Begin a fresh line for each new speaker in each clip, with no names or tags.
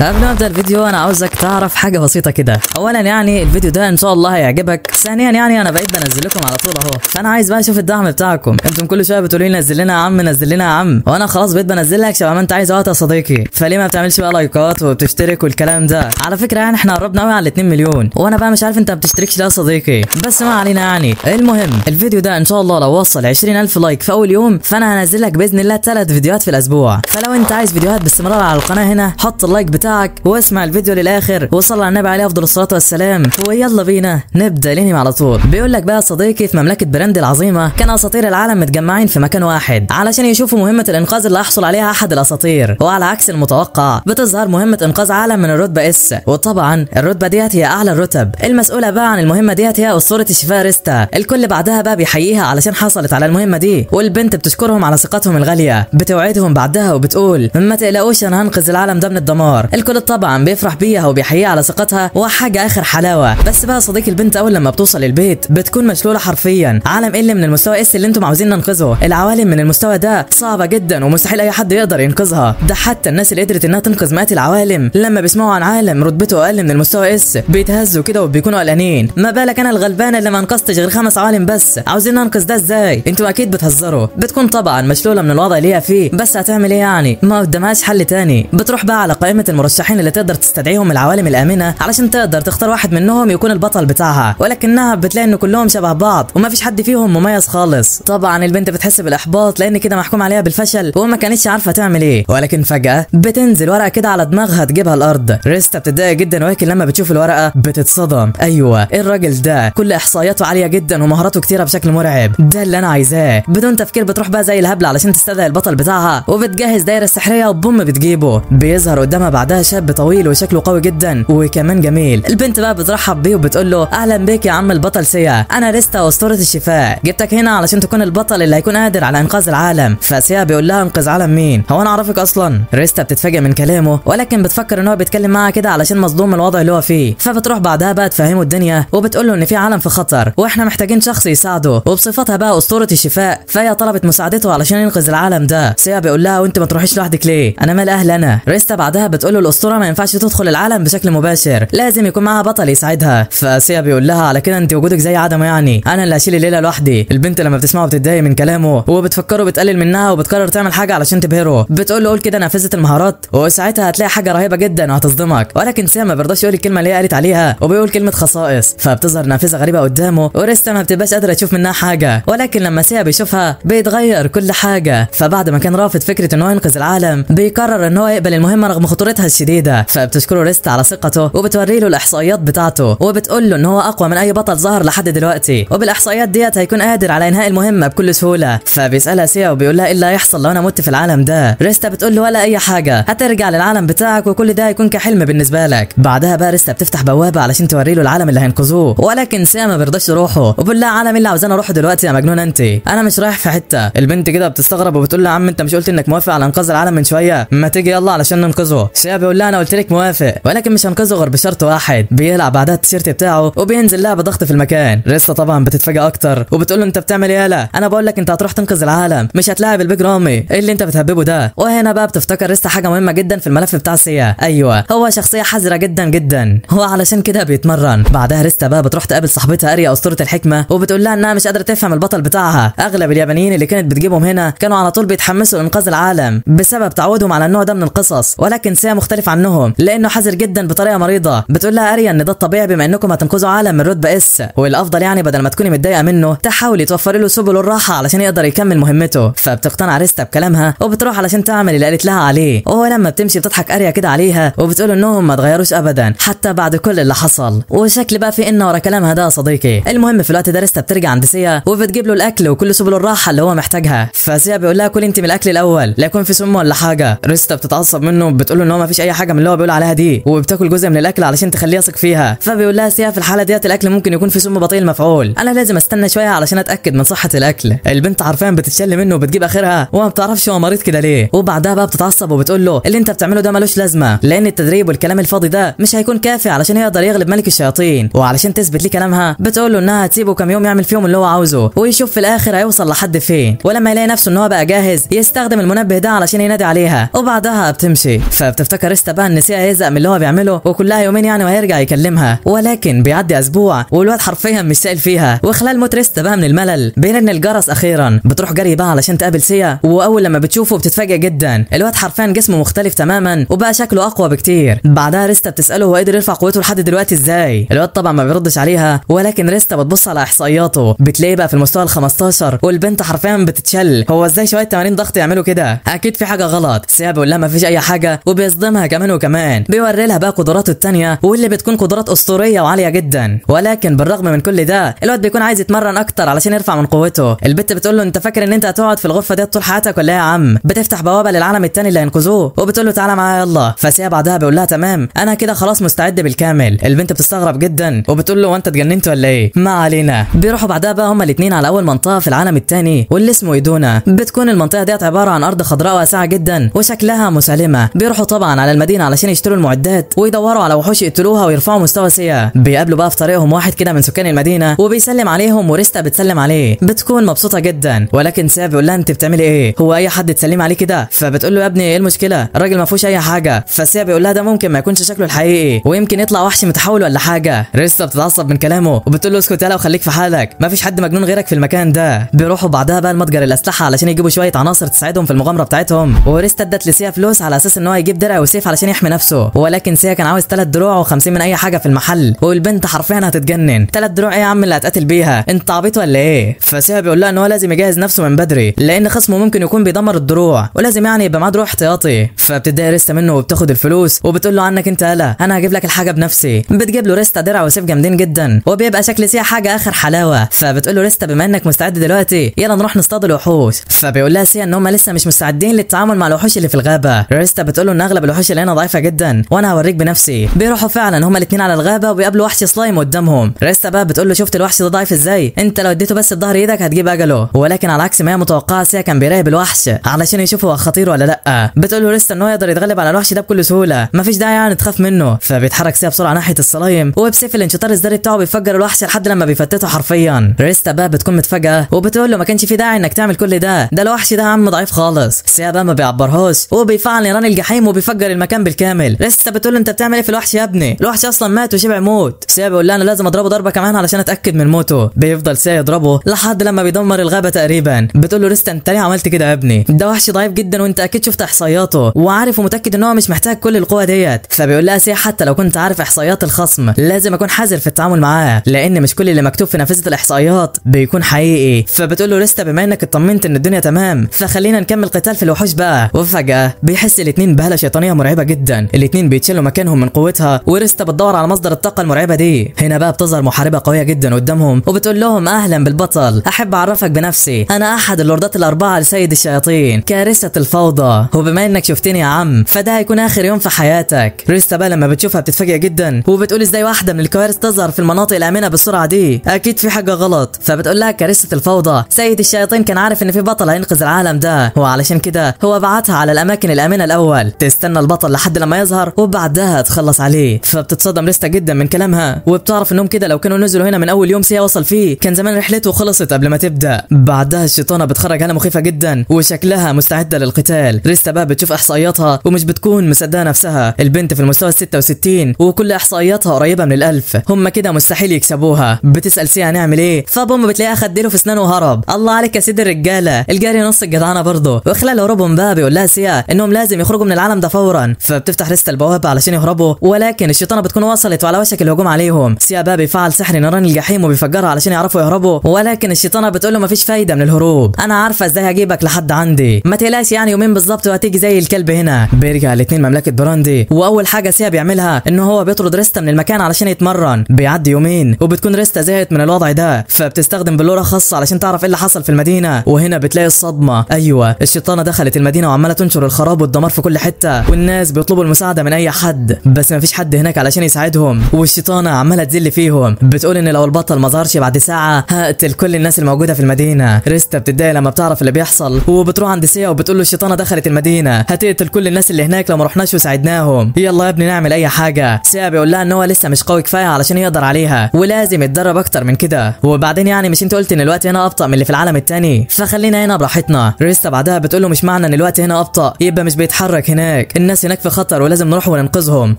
قبل ما ابدا الفيديو انا عاوزك تعرف حاجه بسيطه كده اولا يعني الفيديو ده ان شاء الله هيعجبك ثانيا يعني انا بقيت بنزل لكم على طول اهو فانا عايز بقى اشوف الدعم بتاعكم انتم كل شويه بتقولوا لي نزل لنا يا عم نزل لنا يا عم وانا خلاص بقيت بنزل لك شباب ما انت عايز وقت أه يا صديقي فليه ما بتعملش بقى لايكات وبتشترك والكلام ده على فكره يعني احنا قربنا قوي على 2 مليون وانا بقى مش عارف انت ما بتشتركش ليه يا صديقي بس ما علينا يعني المهم الفيديو ده ان شاء الله لو وصل 20000 لايك في اول يوم فانا هنزل لك باذن الله ثلاث فيديوهات في الاسبوع فلو انت عايز فيديوهات باستمرار على القناه هنا حط اللايك بتاعك واسمع الفيديو للاخر وصل على النبي عليه افضل الصلاه والسلام ويلا بينا نبدا الانمي على طول بيقول لك بقى صديقي في مملكه براند العظيمه كان اساطير العالم متجمعين في مكان واحد علشان يشوفوا مهمه الانقاذ اللي هيحصل عليها احد الاساطير وعلى عكس المتوقع بتظهر مهمه انقاذ عالم من الرتبه اس وطبعا الرتبه ديت هي اعلى الرتب المسؤوله بقى عن المهمه ديت هي اسطوره الشفاء ريستا الكل بعدها بقى بيحييها علشان حصلت على المهمه دي والبنت بتشكرهم على ثقتهم الغاليه بتوعدهم بعدها وبتقول ما تقلقوش انا هنقذ العالم ده من الدمار الكل طبعا بيفرح بيها وبيحييها على ثقتها وحاجه اخر حلاوه بس بقى صديق البنت اول لما بتوصل البيت بتكون مشلوله حرفيا عالم قل إيه من المستوى اس إيه اللي انتم عاوزين ننقذه العوالم من المستوى ده صعبه جدا ومستحيل اي حد يقدر ينقذها ده حتى الناس اللي قدرت انها تنقذ مئات العوالم لما بيسمعوا عن عالم رتبته اقل من المستوى اس بيتهزوا كده وبيكونوا قلقانين ما بالك انا الغلبانه اللي ما انقذتش غير خمس عوالم بس عاوزين ننقذ ده ازاي انتوا اكيد بتهزروا بتكون طبعا مشلوله من الوضع اللي هي فيه بس هتعمل ايه يعني ما قدامهاش حل تاني بتروح بقى على قائمه المر... المرشحين اللي تقدر تستدعيهم العوالم الامنه علشان تقدر تختار واحد منهم يكون البطل بتاعها ولكنها بتلاقي ان كلهم شبه بعض ومفيش حد فيهم مميز خالص طبعا البنت بتحس بالاحباط لان كده محكوم عليها بالفشل وما كانتش عارفه تعمل ايه ولكن فجاه بتنزل ورقه كده على دماغها تجيبها الارض ريستا بتتضايق جدا ولكن لما بتشوف الورقه بتتصدم ايوه الراجل ده كل احصائياته عاليه جدا ومهاراته كتيره بشكل مرعب ده اللي انا عايزاه بدون تفكير بتروح بقى زي الهبل علشان تستدعي البطل بتاعها وبتجهز دايره سحريه وبوم بتجيبه بيظهر قدامها بعدها ده شاب طويل وشكله قوي جدا وكمان جميل البنت بقى بترحب بيه وبتقول له اهلا بيك يا عم البطل سيا انا ريستا اسطوره الشفاء جبتك هنا علشان تكون البطل اللي هيكون قادر على انقاذ العالم فسيا بيقول لها انقذ عالم مين هو انا اعرفك اصلا ريستا بتتفاجئ من كلامه ولكن بتفكر ان هو بيتكلم معاها كده علشان مصدوم من الوضع اللي هو فيه فبتروح بعدها بقى تفهمه الدنيا وبتقول له ان في عالم في خطر واحنا محتاجين شخص يساعده وبصفتها بقى اسطوره الشفاء فهي طلبت مساعدته علشان ينقذ العالم ده سيا بيقول لها وانت ما تروحيش لوحدك ليه انا مال اهل انا ريستا بعدها بتقول الاسطوره ما ينفعش تدخل العالم بشكل مباشر لازم يكون معاها بطل يساعدها فسيا بيقول لها على كده انت وجودك زي عدمه يعني انا اللي هشيل الليله لوحدي البنت لما بتسمعه بتتضايق من كلامه وبتفكره بتقلل منها وبتقرر تعمل حاجه علشان تبهره بتقول له قول كده نافذه المهارات وساعتها هتلاقي حاجه رهيبه جدا وهتصدمك ولكن سيا ما بيرضاش يقول الكلمه اللي هي قالت عليها وبيقول كلمه خصائص فبتظهر نافذه غريبه قدامه وريستا ما بتبقاش قادره تشوف منها حاجه ولكن لما سيا بيشوفها بيتغير كل حاجه فبعد ما كان رافض فكره ان هو ينقذ العالم بيقرر ان هو يقبل المهمه رغم خطورتها الشديده فبتشكره ريست على ثقته وبتوري له الاحصائيات بتاعته وبتقول له ان هو اقوى من اي بطل ظهر لحد دلوقتي وبالاحصائيات ديت هيكون قادر على انهاء المهمه بكل سهوله فبيسالها سيا وبيقول لها ايه اللي هيحصل لو انا مت في العالم ده ريستا بتقول له ولا اي حاجه هترجع للعالم بتاعك وكل ده هيكون كحلم بالنسبه لك بعدها بقى ريستا بتفتح بوابه علشان توري له العالم اللي هينقذوه ولكن سيا ما بيرضاش يروحه وبيقول لها عالم اللي عاوزاني اروحه دلوقتي يا مجنون انت انا مش رايح في حته البنت كده بتستغرب وبتقول له يا عم انت مش قلت انك موافق على انقاذ العالم من شويه ما تيجي يلا علشان ننقذه سيا بيقول لها انا قلت لك موافق ولكن مش هنقذه غير بشرط واحد بيلعب بعدها التيشيرت بتاعه وبينزل لها بضغط في المكان ريسا طبعا بتتفاجئ اكتر وبتقول له انت بتعمل ايه يالا انا بقول لك انت هتروح تنقذ العالم مش هتلاعب البيج رامي ايه اللي انت بتهببه ده وهنا بقى بتفتكر ريسا حاجه مهمه جدا في الملف بتاع سيا ايوه هو شخصيه حذره جدا جدا هو علشان كده بيتمرن بعدها ريستا بقى بتروح تقابل صاحبتها اريا اسطوره الحكمه وبتقول لها انها مش قادره تفهم البطل بتاعها اغلب اليابانيين اللي كانت بتجيبهم هنا كانوا على طول بيتحمسوا لانقاذ العالم بسبب تعودهم على النوع ده من القصص ولكن سيا مختلف عنهم لانه حذر جدا بطريقه مريضه بتقول لها اريا ان ده الطبيعي بما انكم هتنقذوا عالم من رتبه اس والافضل يعني بدل ما تكوني متضايقه منه تحاولي توفري له سبل الراحه علشان يقدر يكمل مهمته فبتقتنع ريستا بكلامها وبتروح علشان تعمل اللي قالت لها عليه وهو لما بتمشي بتضحك اريا كده عليها وبتقول انهم ما تغيروش ابدا حتى بعد كل اللي حصل وشكل بقى في ان ورا كلامها ده يا صديقي المهم في الوقت ده ريستا بترجع عند سيا وبتجيب له الاكل وكل سبل الراحه اللي هو محتاجها فسيا بيقول لها كل انت من الاكل الاول لا يكون في سم ولا حاجه ريستا بتتعصب منه وبتقول له ان هو ما فيش اي حاجه من اللي هو بيقول عليها دي وبتاكل جزء من الاكل علشان تخليه يثق فيها فبيقول لها سيها في الحاله ديت الاكل ممكن يكون في سم بطيء المفعول انا لازم استنى شويه علشان اتاكد من صحه الاكل البنت عارفيا بتتشل منه وبتجيب اخرها وما بتعرفش هو مريض كده ليه وبعدها بقى بتتعصب وبتقول له اللي انت بتعمله ده ملوش لازمه لان التدريب والكلام الفاضي ده مش هيكون كافي علشان يقدر يغلب ملك الشياطين وعلشان تثبت ليه كلامها بتقول له انها هتسيبه كام يوم يعمل فيهم اللي هو عاوزه ويشوف في الاخر هيوصل لحد فين ولما يلاقي نفسه ان هو بقى جاهز يستخدم المنبه ده علشان ينادي عليها وبعدها بتمشي فبتفتكر كاريستا بقى نسيها يزق من اللي هو بيعمله وكلها يومين يعني وهيرجع يكلمها ولكن بيعدي اسبوع والواد حرفيا مش سائل فيها وخلال موت ريستا بقى من الملل بيرن الجرس اخيرا بتروح جري بقى علشان تقابل سيا واول لما بتشوفه بتتفاجئ جدا الواد حرفيا جسمه مختلف تماما وبقى شكله اقوى بكتير بعدها ريستا بتساله هو قدر يرفع قوته لحد دلوقتي ازاي الواد طبعا ما بيردش عليها ولكن ريستا بتبص على احصائياته بتلاقيه بقى في المستوى ال 15 والبنت حرفيا بتتشل هو ازاي شويه تمارين ضغط يعملوا كده اكيد في حاجه غلط سيا بيقول لها ما فيش اي حاجه وبيصدم بيفهمها كمان وكمان بيوري لها بقى قدراته التانية واللي بتكون قدرات اسطوريه وعاليه جدا ولكن بالرغم من كل ده الواد بيكون عايز يتمرن اكتر علشان يرفع من قوته البت بتقول له انت فاكر ان انت هتقعد في الغرفه ديت طول حياتك ولا إيه يا عم بتفتح بوابه للعالم التاني اللي هينقذوه وبتقول له تعالى معايا يلا فسيا بعدها بيقول لها تمام انا كده خلاص مستعد بالكامل البنت بتستغرب جدا وبتقول له وانت اتجننت ولا ايه ما علينا بيروحوا بعدها بقى هما الاثنين على اول منطقه في العالم الثاني واللي اسمه ايدونا بتكون المنطقه ديت عباره عن ارض خضراء واسعه جدا وشكلها مسالمه بيروحوا طبعا على المدينه علشان يشتروا المعدات ويدوروا على وحوش يقتلوها ويرفعوا مستوى سيا بيقابلوا بقى في طريقهم واحد كده من سكان المدينه وبيسلم عليهم وريستا بتسلم عليه بتكون مبسوطه جدا ولكن سيا بيقول لها انت بتعملي ايه هو اي حد تسلم عليه كده فبتقول له يا ابني ايه المشكله الراجل ما فيهوش اي حاجه فسيا بيقول لها ده ممكن ما يكونش شكله الحقيقي ويمكن يطلع وحش متحول ولا حاجه ريستا بتتعصب من كلامه وبتقول له اسكت يلا وخليك في حالك ما فيش حد مجنون غيرك في المكان ده بيروحوا بعدها بقى المتجر الاسلحه علشان يجيبوا شويه عناصر تساعدهم في المغامره بتاعتهم وريستا ادت لسيا فلوس على اساس ان هو يجيب درع سيف علشان يحمي نفسه ولكن سيا كان عاوز 3 دروع و50 من اي حاجه في المحل والبنت حرفيا هتتجنن 3 دروع ايه يا عم اللي هتقاتل بيها انت عبيط ولا ايه فسيا بيقول لها ان هو لازم يجهز نفسه من بدري لان خصمه ممكن يكون بيدمر الدروع ولازم يعني يبقى معاه دروع احتياطي فبتتضايق ريستا منه وبتاخد الفلوس وبتقول له عنك انت هلا انا هجيب لك الحاجه بنفسي بتجيب له ريستا درع وسيف جامدين جدا وبيبقى شكل سيا حاجه اخر حلاوه فبتقول له ريستا بما انك مستعد دلوقتي يلا نروح نصطاد الوحوش فبيقول لها سيا ان هم لسه مش مستعدين للتعامل مع الوحوش اللي في الغابه ريستا بتقول له ان اغلب الوحوش الوحش اللي ضعيفه جدا وانا هوريك بنفسي بيروحوا فعلا هما الاثنين على الغابه وبيقابلوا وحش سلايم قدامهم ريستا بقى بتقول له شفت الوحش ده ضعيف ازاي انت لو اديته بس بظهر ايدك هتجيب اجله ولكن على عكس ما هي متوقعه سيا كان بيراقب الوحش علشان يشوف هو خطير ولا لا بتقول له ريستا ان هو يقدر يتغلب على الوحش ده بكل سهوله مفيش داعي يعني تخاف منه فبيتحرك سيا بسرعه ناحيه السلايم وبسيف الانشطار الزري بتاعه بيفجر الوحش لحد لما بيفتته حرفيا ريستا بقى بتكون متفاجئه وبتقول له ما كانش في داعي انك تعمل كل ده ده الوحش ده عم ضعيف خالص سيا بقى ما بيعبرهاش وبيفعل نيران الجحيم وبيفجر المكان بالكامل لسه بتقول انت بتعمل ايه في الوحش يا ابني الوحش اصلا مات وشبع موت سيا بيقول لها انا لازم اضربه ضربه كمان علشان اتاكد من موته بيفضل سيا يضربه لحد لما بيدمر الغابه تقريبا بتقول له لسه انت ليه عملت كده يا ابني ده وحش ضعيف جدا وانت اكيد شفت احصائياته وعارف ومتاكد ان هو مش محتاج كل القوه ديت فبيقول لها سيا حتى لو كنت عارف احصائيات الخصم لازم اكون حذر في التعامل معاه لان مش كل اللي مكتوب في نافذه الاحصائيات بيكون حقيقي فبتقول له لسه بما انك اطمنت ان الدنيا تمام فخلينا نكمل قتال في الوحوش بقى وفجاه بيحس الاثنين بهله شيطانيه مرعبه جدا الاثنين بيتشلوا مكانهم من قوتها وريستا بتدور على مصدر الطاقه المرعبه دي هنا بقى بتظهر محاربه قويه جدا قدامهم وبتقول لهم اهلا بالبطل احب اعرفك بنفسي انا احد اللوردات الاربعه لسيد الشياطين كارثه الفوضى وبما انك شفتني يا عم فده هيكون اخر يوم في حياتك ريستا بقى لما بتشوفها بتتفاجئ جدا وبتقول ازاي واحده من الكوارث تظهر في المناطق الامنه بالسرعه دي اكيد في حاجه غلط فبتقول لها كارثه الفوضى سيد الشياطين كان عارف ان في بطل هينقذ العالم ده وعلشان كده هو بعتها على الاماكن الامنه الاول تستنى البطل لحد لما يظهر وبعدها تخلص عليه فبتتصدم لسه جدا من كلامها وبتعرف انهم كده لو كانوا نزلوا هنا من اول يوم سيا وصل فيه كان زمان رحلته خلصت قبل ما تبدا بعدها الشيطانه بتخرج هنا مخيفه جدا وشكلها مستعده للقتال ريستا بقى بتشوف احصائياتها ومش بتكون مصدقه نفسها البنت في المستوى 66 وكل احصائياتها قريبه من الالف هم كده مستحيل يكسبوها بتسال سيا هنعمل ايه فبوم بتلاقيها خد ديله في اسنانه وهرب الله عليك يا سيد الرجاله الجاري نص الجدعانه برضه وخلال هروبهم بقى بيقول لها سيا انهم لازم يخرجوا من العالم ده فورا فورا فبتفتح لسه البوابه علشان يهربوا ولكن الشيطانه بتكون وصلت وعلى وشك الهجوم عليهم سيابا بيفعل سحر نيران الجحيم وبيفجرها علشان يعرفوا يهربوا ولكن الشيطانه بتقول له مفيش فايده من الهروب انا عارفه ازاي هجيبك لحد عندي ما تقلقش يعني يومين بالظبط وهتيجي زي الكلب هنا بيرجع الاثنين مملكه براندي واول حاجه سيا بيعملها ان هو بيطرد ريستا من المكان علشان يتمرن بيعدي يومين وبتكون ريستا زهقت من الوضع ده فبتستخدم بلوره خاصه علشان تعرف ايه اللي حصل في المدينه وهنا بتلاقي الصدمه ايوه الشيطانه دخلت المدينه وعماله تنشر الخراب والدمار في كل حته الناس بيطلبوا المساعدة من أي حد بس مفيش حد هناك علشان يساعدهم والشيطانة عمالة تزل فيهم بتقول إن لو البطل ما ظهرش بعد ساعة هقتل كل الناس الموجودة في المدينة ريستا بتتضايق لما بتعرف اللي بيحصل وبتروح عند سيا وبتقول له الشيطانة دخلت المدينة هتقتل كل الناس اللي هناك لو ما رحناش وساعدناهم يلا يا ابني نعمل أي حاجة سيا بيقول لها إن هو لسه مش قوي كفاية علشان يقدر عليها ولازم يتدرب أكتر من كده وبعدين يعني مش أنت قلت إن الوقت هنا أبطأ من اللي في العالم التاني فخلينا هنا براحتنا ريستا بعدها بتقول له مش معنى إن الوقت هنا أبطأ يبقى مش بيتحرك هناك الناس الناس هناك في خطر ولازم نروح وننقذهم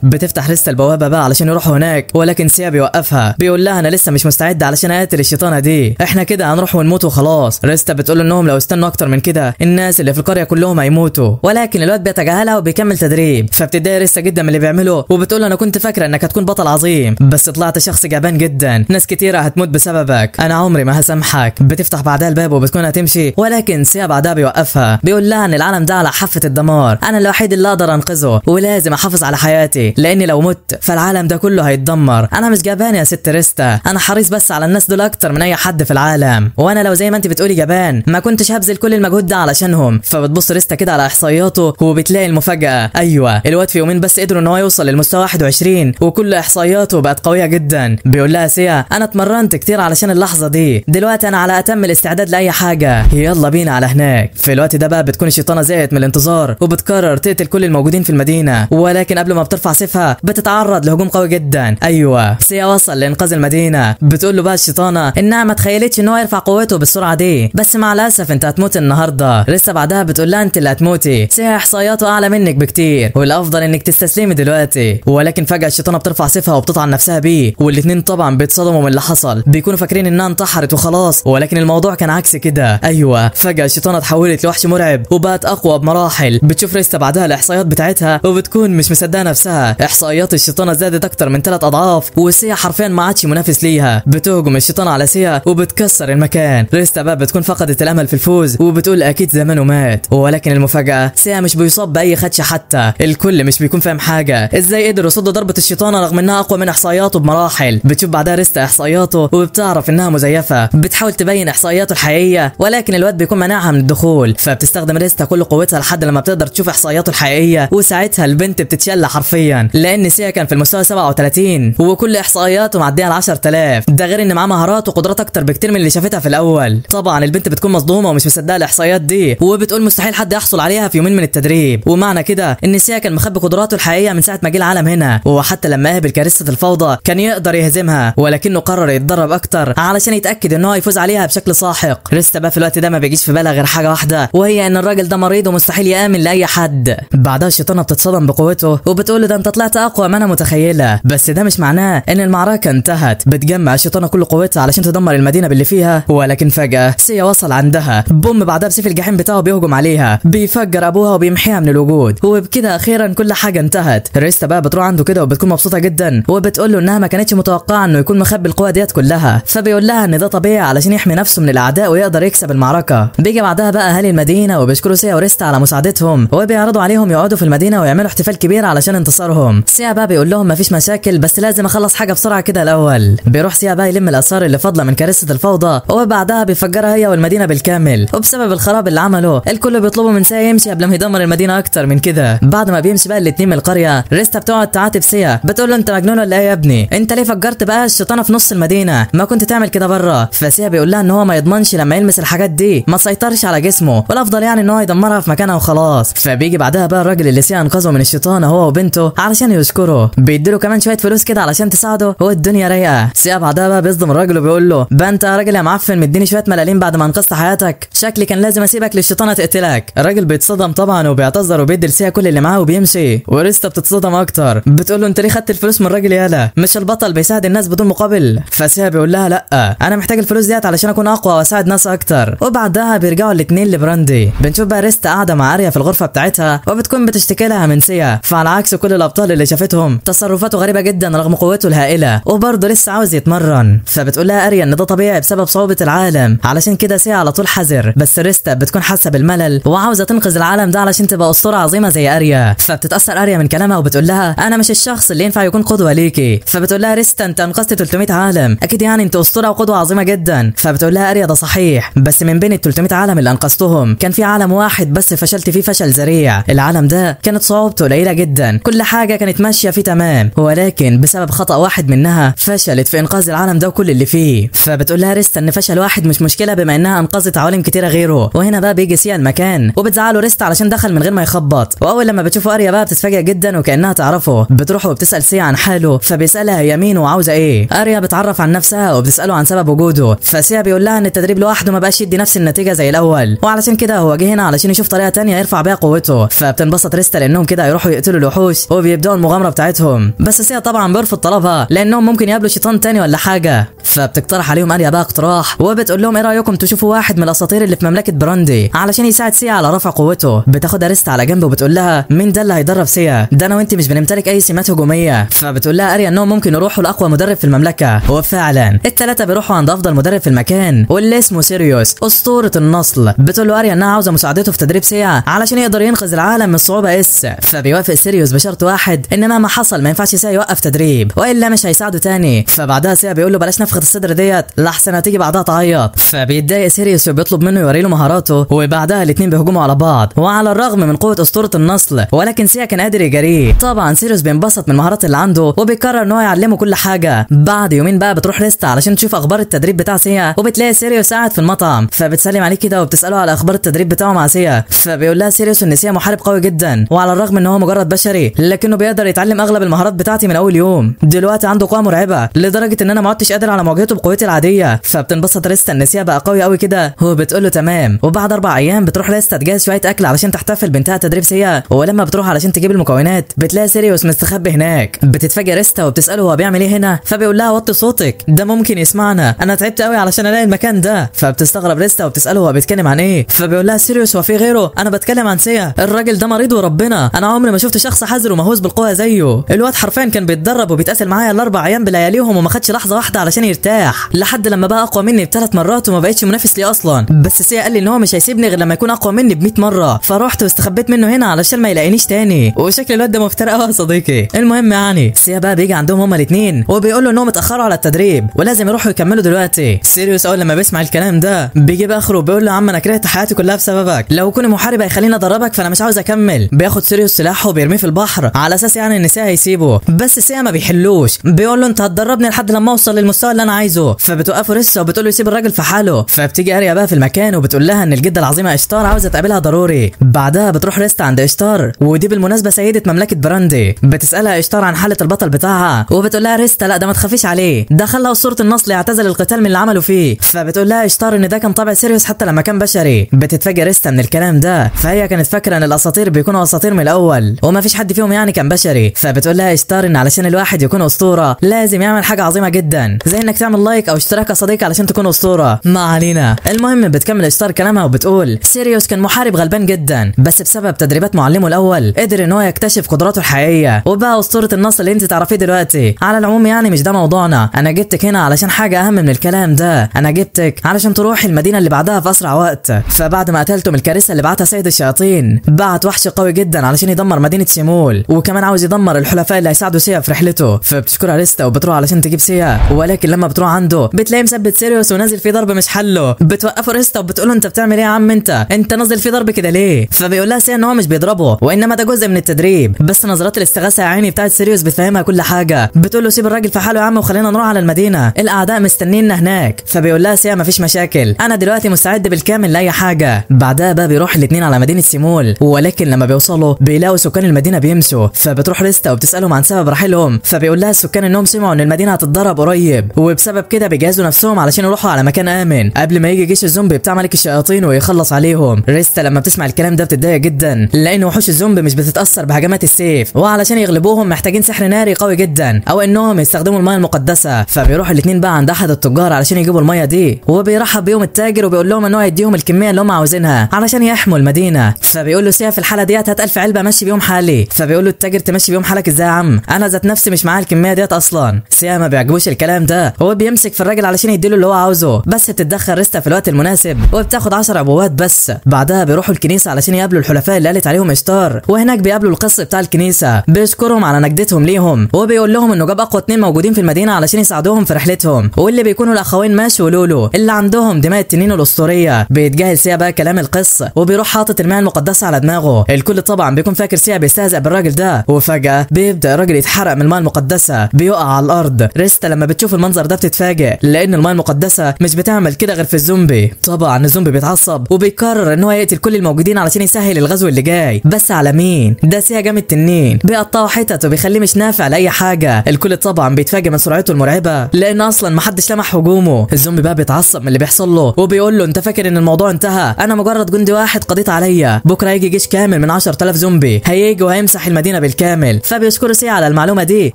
بتفتح لسه البوابه بقى علشان يروحوا هناك ولكن سيا بيوقفها بيقول لها انا لسه مش مستعد علشان اقاتل الشيطانه دي احنا كده هنروح ونموت وخلاص ريستا بتقول انهم لو استنوا اكتر من كده الناس اللي في القريه كلهم هيموتوا ولكن الواد بيتجاهلها وبيكمل تدريب فبتضايق ريستا جدا من اللي بيعمله وبتقول انا كنت فاكره انك هتكون بطل عظيم بس طلعت شخص جبان جدا ناس كتيره هتموت بسببك انا عمري ما هسامحك بتفتح بعدها الباب وبتكون هتمشي ولكن سيا بعدها بيوقفها بيقول لها ان العالم ده على حافه الدمار انا الوحيد اللي اقدر انقذه ولازم احافظ على حياتي لاني لو مت فالعالم ده كله هيتدمر انا مش جبان يا ست ريستا انا حريص بس على الناس دول اكتر من اي حد في العالم وانا لو زي ما انت بتقولي جبان ما كنتش هبذل كل المجهود ده علشانهم فبتبص ريستا كده على احصائياته وبتلاقي المفاجاه ايوه الواد في يومين بس قدر ان هو يوصل للمستوى 21 وكل احصائياته بقت قويه جدا بيقول لها سيا انا اتمرنت كتير علشان اللحظه دي دلوقتي انا على اتم الاستعداد لاي حاجه يلا بينا على هناك في الوقت ده بقى بتكون الشيطانه زهقت من الانتظار وبتقرر تقتل كل الموجودين موجودين في المدينه ولكن قبل ما بترفع سيفها بتتعرض لهجوم قوي جدا ايوه وصل لانقاذ المدينه بتقول له بقى الشيطانه انها ما تخيلتش ان هو يرفع قوته بالسرعه دي بس مع الاسف انت هتموت النهارده لسه بعدها بتقول لها انت اللي هتموتي سيها احصائياته اعلى منك بكتير والافضل انك تستسلمي دلوقتي ولكن فجاه الشيطانه بترفع سيفها وبتطعن نفسها بيه والاثنين طبعا بيتصدموا من اللي حصل بيكونوا فاكرين انها انتحرت وخلاص ولكن الموضوع كان عكس كده ايوه فجاه الشيطانه اتحولت لوحش مرعب وبقت اقوى بمراحل بتشوف ريستا بعدها الاحصائيات ساعتها وبتكون مش مصدقه نفسها احصائيات الشيطانه زادت اكتر من ثلاث اضعاف وسيا حرفيا ما عادش منافس ليها بتهجم الشيطانه على سيا وبتكسر المكان ريستا بقى بتكون فقدت الامل في الفوز وبتقول اكيد زمانه مات ولكن المفاجاه سيا مش بيصاب باي خدشه حتى الكل مش بيكون فاهم حاجه ازاي قدر يصد ضربه الشيطانه رغم انها اقوى من احصائياته بمراحل بتشوف بعدها ريستا احصائياته وبتعرف انها مزيفه بتحاول تبين احصائياته الحقيقيه ولكن الواد بيكون مناعها من الدخول فبتستخدم ريستا كل قوتها لحد لما بتقدر تشوف احصائياته الحقيقيه وساعتها البنت بتتشلى حرفيا لان سيا كان في المستوى 37 وكل احصائياته معديه ال 10000 ده غير ان معاه مهارات وقدرات اكتر بكتير من اللي شافتها في الاول طبعا البنت بتكون مصدومه ومش مصدقه الاحصائيات دي وبتقول مستحيل حد يحصل عليها في يومين من التدريب ومعنى كده ان سيا كان مخبي قدراته الحقيقيه من ساعه ما جه العالم هنا وحتى لما قابل كارثه الفوضى كان يقدر يهزمها ولكنه قرر يتدرب اكتر علشان يتاكد ان هو يفوز عليها بشكل ساحق لسه بقى في الوقت ده ما بيجيش في بالها غير حاجه واحده وهي ان الراجل ده مريض ومستحيل يامن لاي حد بعدها الشيطانه بتتصدم بقوته وبتقول ده انت طلعت اقوى ما انا متخيله بس ده مش معناه ان المعركه انتهت بتجمع الشيطانه كل قوتها علشان تدمر المدينه باللي فيها ولكن فجاه سيا وصل عندها بوم بعدها بسيف الجحيم بتاعه بيهجم عليها بيفجر ابوها وبيمحيها من الوجود وبكده اخيرا كل حاجه انتهت ريستا بقى بتروح عنده كده وبتكون مبسوطه جدا وبتقول له انها ما كانتش متوقعه انه يكون مخبي القوه ديت كلها فبيقول لها ان ده طبيعي علشان يحمي نفسه من الاعداء ويقدر يكسب المعركه بيجي بعدها بقى اهالي المدينه وبيشكروا سيا وريستا على مساعدتهم وبيعرضوا عليهم يقعدوا في المدينه ويعملوا احتفال كبير علشان انتصارهم سيا بقى بيقول لهم مفيش مشاكل بس لازم اخلص حاجه بسرعه كده الاول بيروح سيا بقى يلم الاثار اللي فاضله من كارثه الفوضى وبعدها بيفجرها هي والمدينه بالكامل وبسبب الخراب اللي عمله الكل بيطلبوا من سيا يمشي قبل ما يدمر المدينه اكتر من كده بعد ما بيمشي بقى الاثنين من القريه ريستا بتقعد تعاتب سيا بتقول له انت مجنون ولا ايه يا ابني انت ليه فجرت بقى الشيطانه في نص المدينه ما كنت تعمل كده بره فسيا بيقول لها ان هو ما يضمنش لما يلمس الحاجات دي ما تسيطرش على جسمه والافضل يعني ان هو يدمرها في مكانها وخلاص فبيجي بعدها بقى الراجل لسي انقذه من الشيطان هو وبنته علشان يشكره بيديله كمان شويه فلوس كده علشان تساعده هو الدنيا رايقه سي بعدها بقى بيصدم الراجل وبيقول له بقى انت يا راجل يا معفن مديني شويه ملاليم بعد ما انقذت حياتك شكلي كان لازم اسيبك للشيطانه تقتلك الراجل بيتصدم طبعا وبيعتذر وبيدي لسيا كل اللي معاه وبيمشي وريستا بتتصدم اكتر بتقول له انت ليه خدت الفلوس من الراجل يالا مش البطل بيساعد الناس بدون مقابل فسيا بيقول لها لا انا محتاج الفلوس ديت علشان اكون اقوى واساعد ناس اكتر وبعدها بيرجعوا الاثنين لبراندي بنشوف بقى ريستا قاعده مع اريا في الغرفه بتاعتها وبتكون بتش تشتكيلها منسية فعلى عكس كل الابطال اللي شافتهم تصرفاته غريبة جدا رغم قوته الهائلة وبرضه لسه عاوز يتمرن فبتقول لها اريا ان ده طبيعي بسبب صعوبة العالم علشان كده سيا على طول حذر بس ريستا بتكون حاسة بالملل وعاوزة تنقذ العالم ده علشان تبقى اسطورة عظيمة زي اريا فبتتأثر اريا من كلامها وبتقول لها انا مش الشخص اللي ينفع يكون قدوة ليكي فبتقول لها ريستا انت انقذت 300 عالم اكيد يعني انت اسطورة وقدوة عظيمة جدا فبتقول لها اريا ده صحيح بس من بين ال 300 عالم اللي انقذتهم كان في عالم واحد بس فشلت فيه فشل ذريع العالم ده كانت صعوبته قليلة جدا كل حاجة كانت ماشية فيه تمام ولكن بسبب خطأ واحد منها فشلت في إنقاذ العالم ده وكل اللي فيه فبتقول لها ريستا إن فشل واحد مش مشكلة بما إنها أنقذت عوالم كتيرة غيره وهنا بقى بيجي سيا المكان وبتزعله ريستا علشان دخل من غير ما يخبط وأول لما بتشوفه أريا بقى بتتفاجئ جدا وكأنها تعرفه بتروح وبتسأل سيا عن حاله فبيسألها هي مين وعاوزة إيه أريا بتعرف عن نفسها وبتسأله عن سبب وجوده فسيا بيقول لها إن التدريب لوحده ما بقاش يدي نفس النتيجة زي الأول وعلشان كده هو جه هنا علشان يشوف طريقة تانية يرفع بيها قوته فبتنبسط لسه لانهم كده هيروحوا يقتلوا الوحوش وبيبداوا المغامره بتاعتهم بس سيا طبعا بيرفض طلبها لانهم ممكن يقابلوا شيطان تاني ولا حاجه فبتقترح عليهم اريا بقى اقتراح وبتقول لهم ايه رايكم تشوفوا واحد من الاساطير اللي في مملكه براندي علشان يساعد سيا على رفع قوته بتاخد اريستا على جنب وبتقول لها مين ده اللي هيدرب سيا ده انا وانت مش بنمتلك اي سمات هجوميه فبتقول لها اريا انهم ممكن يروحوا لاقوى مدرب في المملكه وفعلا الثلاثه بيروحوا عند افضل مدرب في المكان واللي اسمه سيريوس اسطوره النصل بتقول له اريا انها عاوزه مساعدته في تدريب سيا علشان يقدر ينقذ العالم من صعوبه اس فبيوافق سيريوس بشرط واحد ان مهما حصل ما ينفعش سيا يوقف تدريب والا مش هيساعده تاني فبعدها سيا بيقول له بلاش نفخه الصدر ديت لحسن هتيجي بعدها تعيط فبيتضايق سيريوس وبيطلب منه يوري له مهاراته وبعدها الاثنين بيهجموا على بعض وعلى الرغم من قوه اسطوره النصل ولكن سيا كان قادر يجاريه طبعا سيريوس بينبسط من المهارات اللي عنده وبيقرر ان هو يعلمه كل حاجه بعد يومين بقى بتروح ريستا علشان تشوف اخبار التدريب بتاع سيا وبتلاقي سيريوس قاعد في المطعم فبتسلم عليه كده وبتساله على اخبار التدريب بتاعه مع سيا فبيقول لها سيريوس ان سيا محارب قوي جدا وعلى الرغم ان هو مجرد بشري لكنه بيقدر يتعلم اغلب المهارات بتاعتي من اول يوم دلوقتي عنده قوه مرعبه لدرجه ان انا ما عدتش قادر على مواجهته بقوتي العاديه فبتنبسط ريستا ان سيا بقى قوي قوي كده هو بتقول له تمام وبعد اربع ايام بتروح ريستا تجهز شويه اكل علشان تحتفل بانتهاء تدريب سيا ولما بتروح علشان تجيب المكونات بتلاقي سيريوس مستخبي هناك بتتفاجئ ريستا وبتساله هو بيعمل ايه هنا فبيقول لها وطي صوتك ده ممكن يسمعنا انا تعبت قوي علشان الاقي المكان ده فبتستغرب ريستا وبتساله هو بيتكلم عن ايه فبيقول لها سيريوس هو في غيره انا بتكلم عن سيا الراجل ده مريض ربنا انا عمري ما شفت شخص حذر ومهووس بالقوه زيه الواد حرفيا كان بيتدرب وبيتقاسل معايا الاربع ايام بلياليهم وما خدش لحظه واحده علشان يرتاح لحد لما بقى اقوى مني بثلاث مرات وما بقتش منافس لي اصلا بس سيا قال لي ان هو مش هيسيبني غير لما يكون اقوى مني ب 100 مره فرحت واستخبيت منه هنا علشان ما يلاقينيش تاني وشكل الواد ده مفترق قوي يا صديقي المهم يعني سيا بقى بيجي عندهم هما الاثنين وبيقول له انهم اتاخروا على التدريب ولازم يروحوا يكملوا دلوقتي سيريوس اول لما بيسمع الكلام ده بيجي باخره وبيقول له يا عم انا كرهت حياتي كلها بسببك لو كنت محارب هيخليني ادربك فانا مش عاوز اكمل بياخد سيريوس سلاحه وبيرميه في البحر على اساس يعني ان سيا هيسيبه بس سيا ما بيحلوش بيقول له انت هتدربني لحد لما اوصل للمستوى اللي انا عايزه فبتوقفه رسا وبتقول له يسيب الراجل في حاله فبتيجي اريا بقى في المكان وبتقول لها ان الجده العظيمه اشتار عاوزه تقابلها ضروري بعدها بتروح ريست عند اشتار ودي بالمناسبه سيده مملكه براندي بتسالها اشتار عن حاله البطل بتاعها وبتقول لها ريستا لا ده ما تخافيش عليه ده خلى صوره النصل يعتزل القتال من اللي عمله فيه فبتقول لها اشتار ان ده كان طابع سيريوس حتى لما كان بشري بتتفاجئ ريستا من الكلام ده فهي كانت فاكره ان الاساطير بيكونوا اساطير من الاول وما فيش حد فيهم يعني كان بشري فبتقول لها اشتار ان علشان الواحد يكون اسطوره لازم يعمل حاجه عظيمه جدا زي انك تعمل لايك او اشتراك يا صديقي علشان تكون اسطوره ما علينا المهم بتكمل اشتار كلامها وبتقول سيريوس كان محارب غلبان جدا بس بسبب تدريبات معلمه الاول قدر ان هو يكتشف قدراته الحقيقيه وبقى اسطوره النص اللي انت تعرفيه دلوقتي على العموم يعني مش ده موضوعنا انا جبتك هنا علشان حاجه اهم من الكلام ده انا جبتك علشان تروحي المدينه اللي بعدها في اسرع وقت فبعد ما قتلتم الكارثه اللي بعتها سيد الشياطين بعت وحش قوي جدا علشان يدمر مدينه سيمول وكمان عاوز يدمر الحلفاء اللي هيساعدوا سيا في رحلته فبتشكر اريستا وبتروح علشان تجيب سيا ولكن لما بتروح عنده بتلاقيه مثبت سيريوس ونازل فيه ضرب مش حله بتوقفه اريستا وبتقول له انت بتعمل ايه يا عم انت انت نازل فيه ضرب كده ليه فبيقول لها سيا ان هو مش بيضربه وانما ده جزء من التدريب بس نظرات الاستغاثه يا عيني بتاعت سيريوس بتفهمها كل حاجه بتقول له سيب الراجل في حاله يا عم وخلينا نروح على المدينه الاعداء مستنينا هناك فبيقول لها سيا مفيش مشاكل انا دلوقتي مستعد بالكامل لاي حاجه بعدها بقى بيروح الاثنين على مدينه سيمول ولكن لما بيوصل بيوصلوا بيلاقوا سكان المدينه بيمسوا فبتروح ريستا وبتسالهم عن سبب رحيلهم فبيقول لها السكان انهم سمعوا ان المدينه هتتضرب قريب وبسبب كده بيجهزوا نفسهم علشان يروحوا على مكان امن قبل ما يجي جيش الزومبي بتاع ملك الشياطين ويخلص عليهم ريستا لما بتسمع الكلام ده بتتضايق جدا لان وحوش الزومبي مش بتتاثر بهجمات السيف وعلشان يغلبوهم محتاجين سحر ناري قوي جدا او انهم يستخدموا المايه المقدسه فبيروحوا الاثنين بقى عند احد التجار علشان يجيبوا المايه دي وبيرحب بيهم التاجر وبيقول لهم ان هو يديهم الكميه اللي هم عاوزينها علشان يحموا المدينه فبيقول له سيف في الحاله ديت ألف علبه ماشي بيهم حالي فبيقول له التاجر تمشي بيهم حالك ازاي يا عم انا ذات نفسي مش معايا الكميه ديت اصلا سيا ما بيعجبوش الكلام ده هو بيمسك في الراجل علشان يديله اللي هو عاوزه بس بتتدخل ريستا في الوقت المناسب وبتاخد 10 عبوات بس بعدها بيروحوا الكنيسه علشان يقابلوا الحلفاء اللي قالت عليهم اشتار وهناك بيقابلوا القس بتاع الكنيسه بيشكرهم على نجدتهم ليهم وبيقول لهم انه جاب اقوى اثنين موجودين في المدينه علشان يساعدوهم في رحلتهم واللي بيكونوا الاخوين ماشي ولولو اللي عندهم دماء التنين الاسطوريه بيتجاهل سيا بقى كلام القس وبيروح حاطط الماء المقدسه على دماغه الكل طبعا بيكون فاكر سيا بيستهزئ بالراجل ده وفجاه بيبدا الراجل يتحرق من الماء المقدسه بيقع على الارض ريستا لما بتشوف المنظر ده بتتفاجئ لان الماء المقدسه مش بتعمل كده غير في الزومبي طبعا الزومبي بيتعصب وبيقرر ان هو يقتل كل الموجودين علشان يسهل الغزو اللي جاي بس على مين ده سيا جام التنين بيقطعه حتت وبيخليه مش نافع لاي حاجه الكل طبعا بيتفاجئ من سرعته المرعبه لان اصلا محدش لمح هجومه الزومبي بقى بيتعصب من اللي بيحصل له وبيقول له انت فاكر ان الموضوع انتهى انا مجرد جندي واحد قضيت عليا بكره هيجي جيش كامل من 10 10000 زومبي هيجي وهيمسح المدينه بالكامل فبيشكر سي على المعلومه دي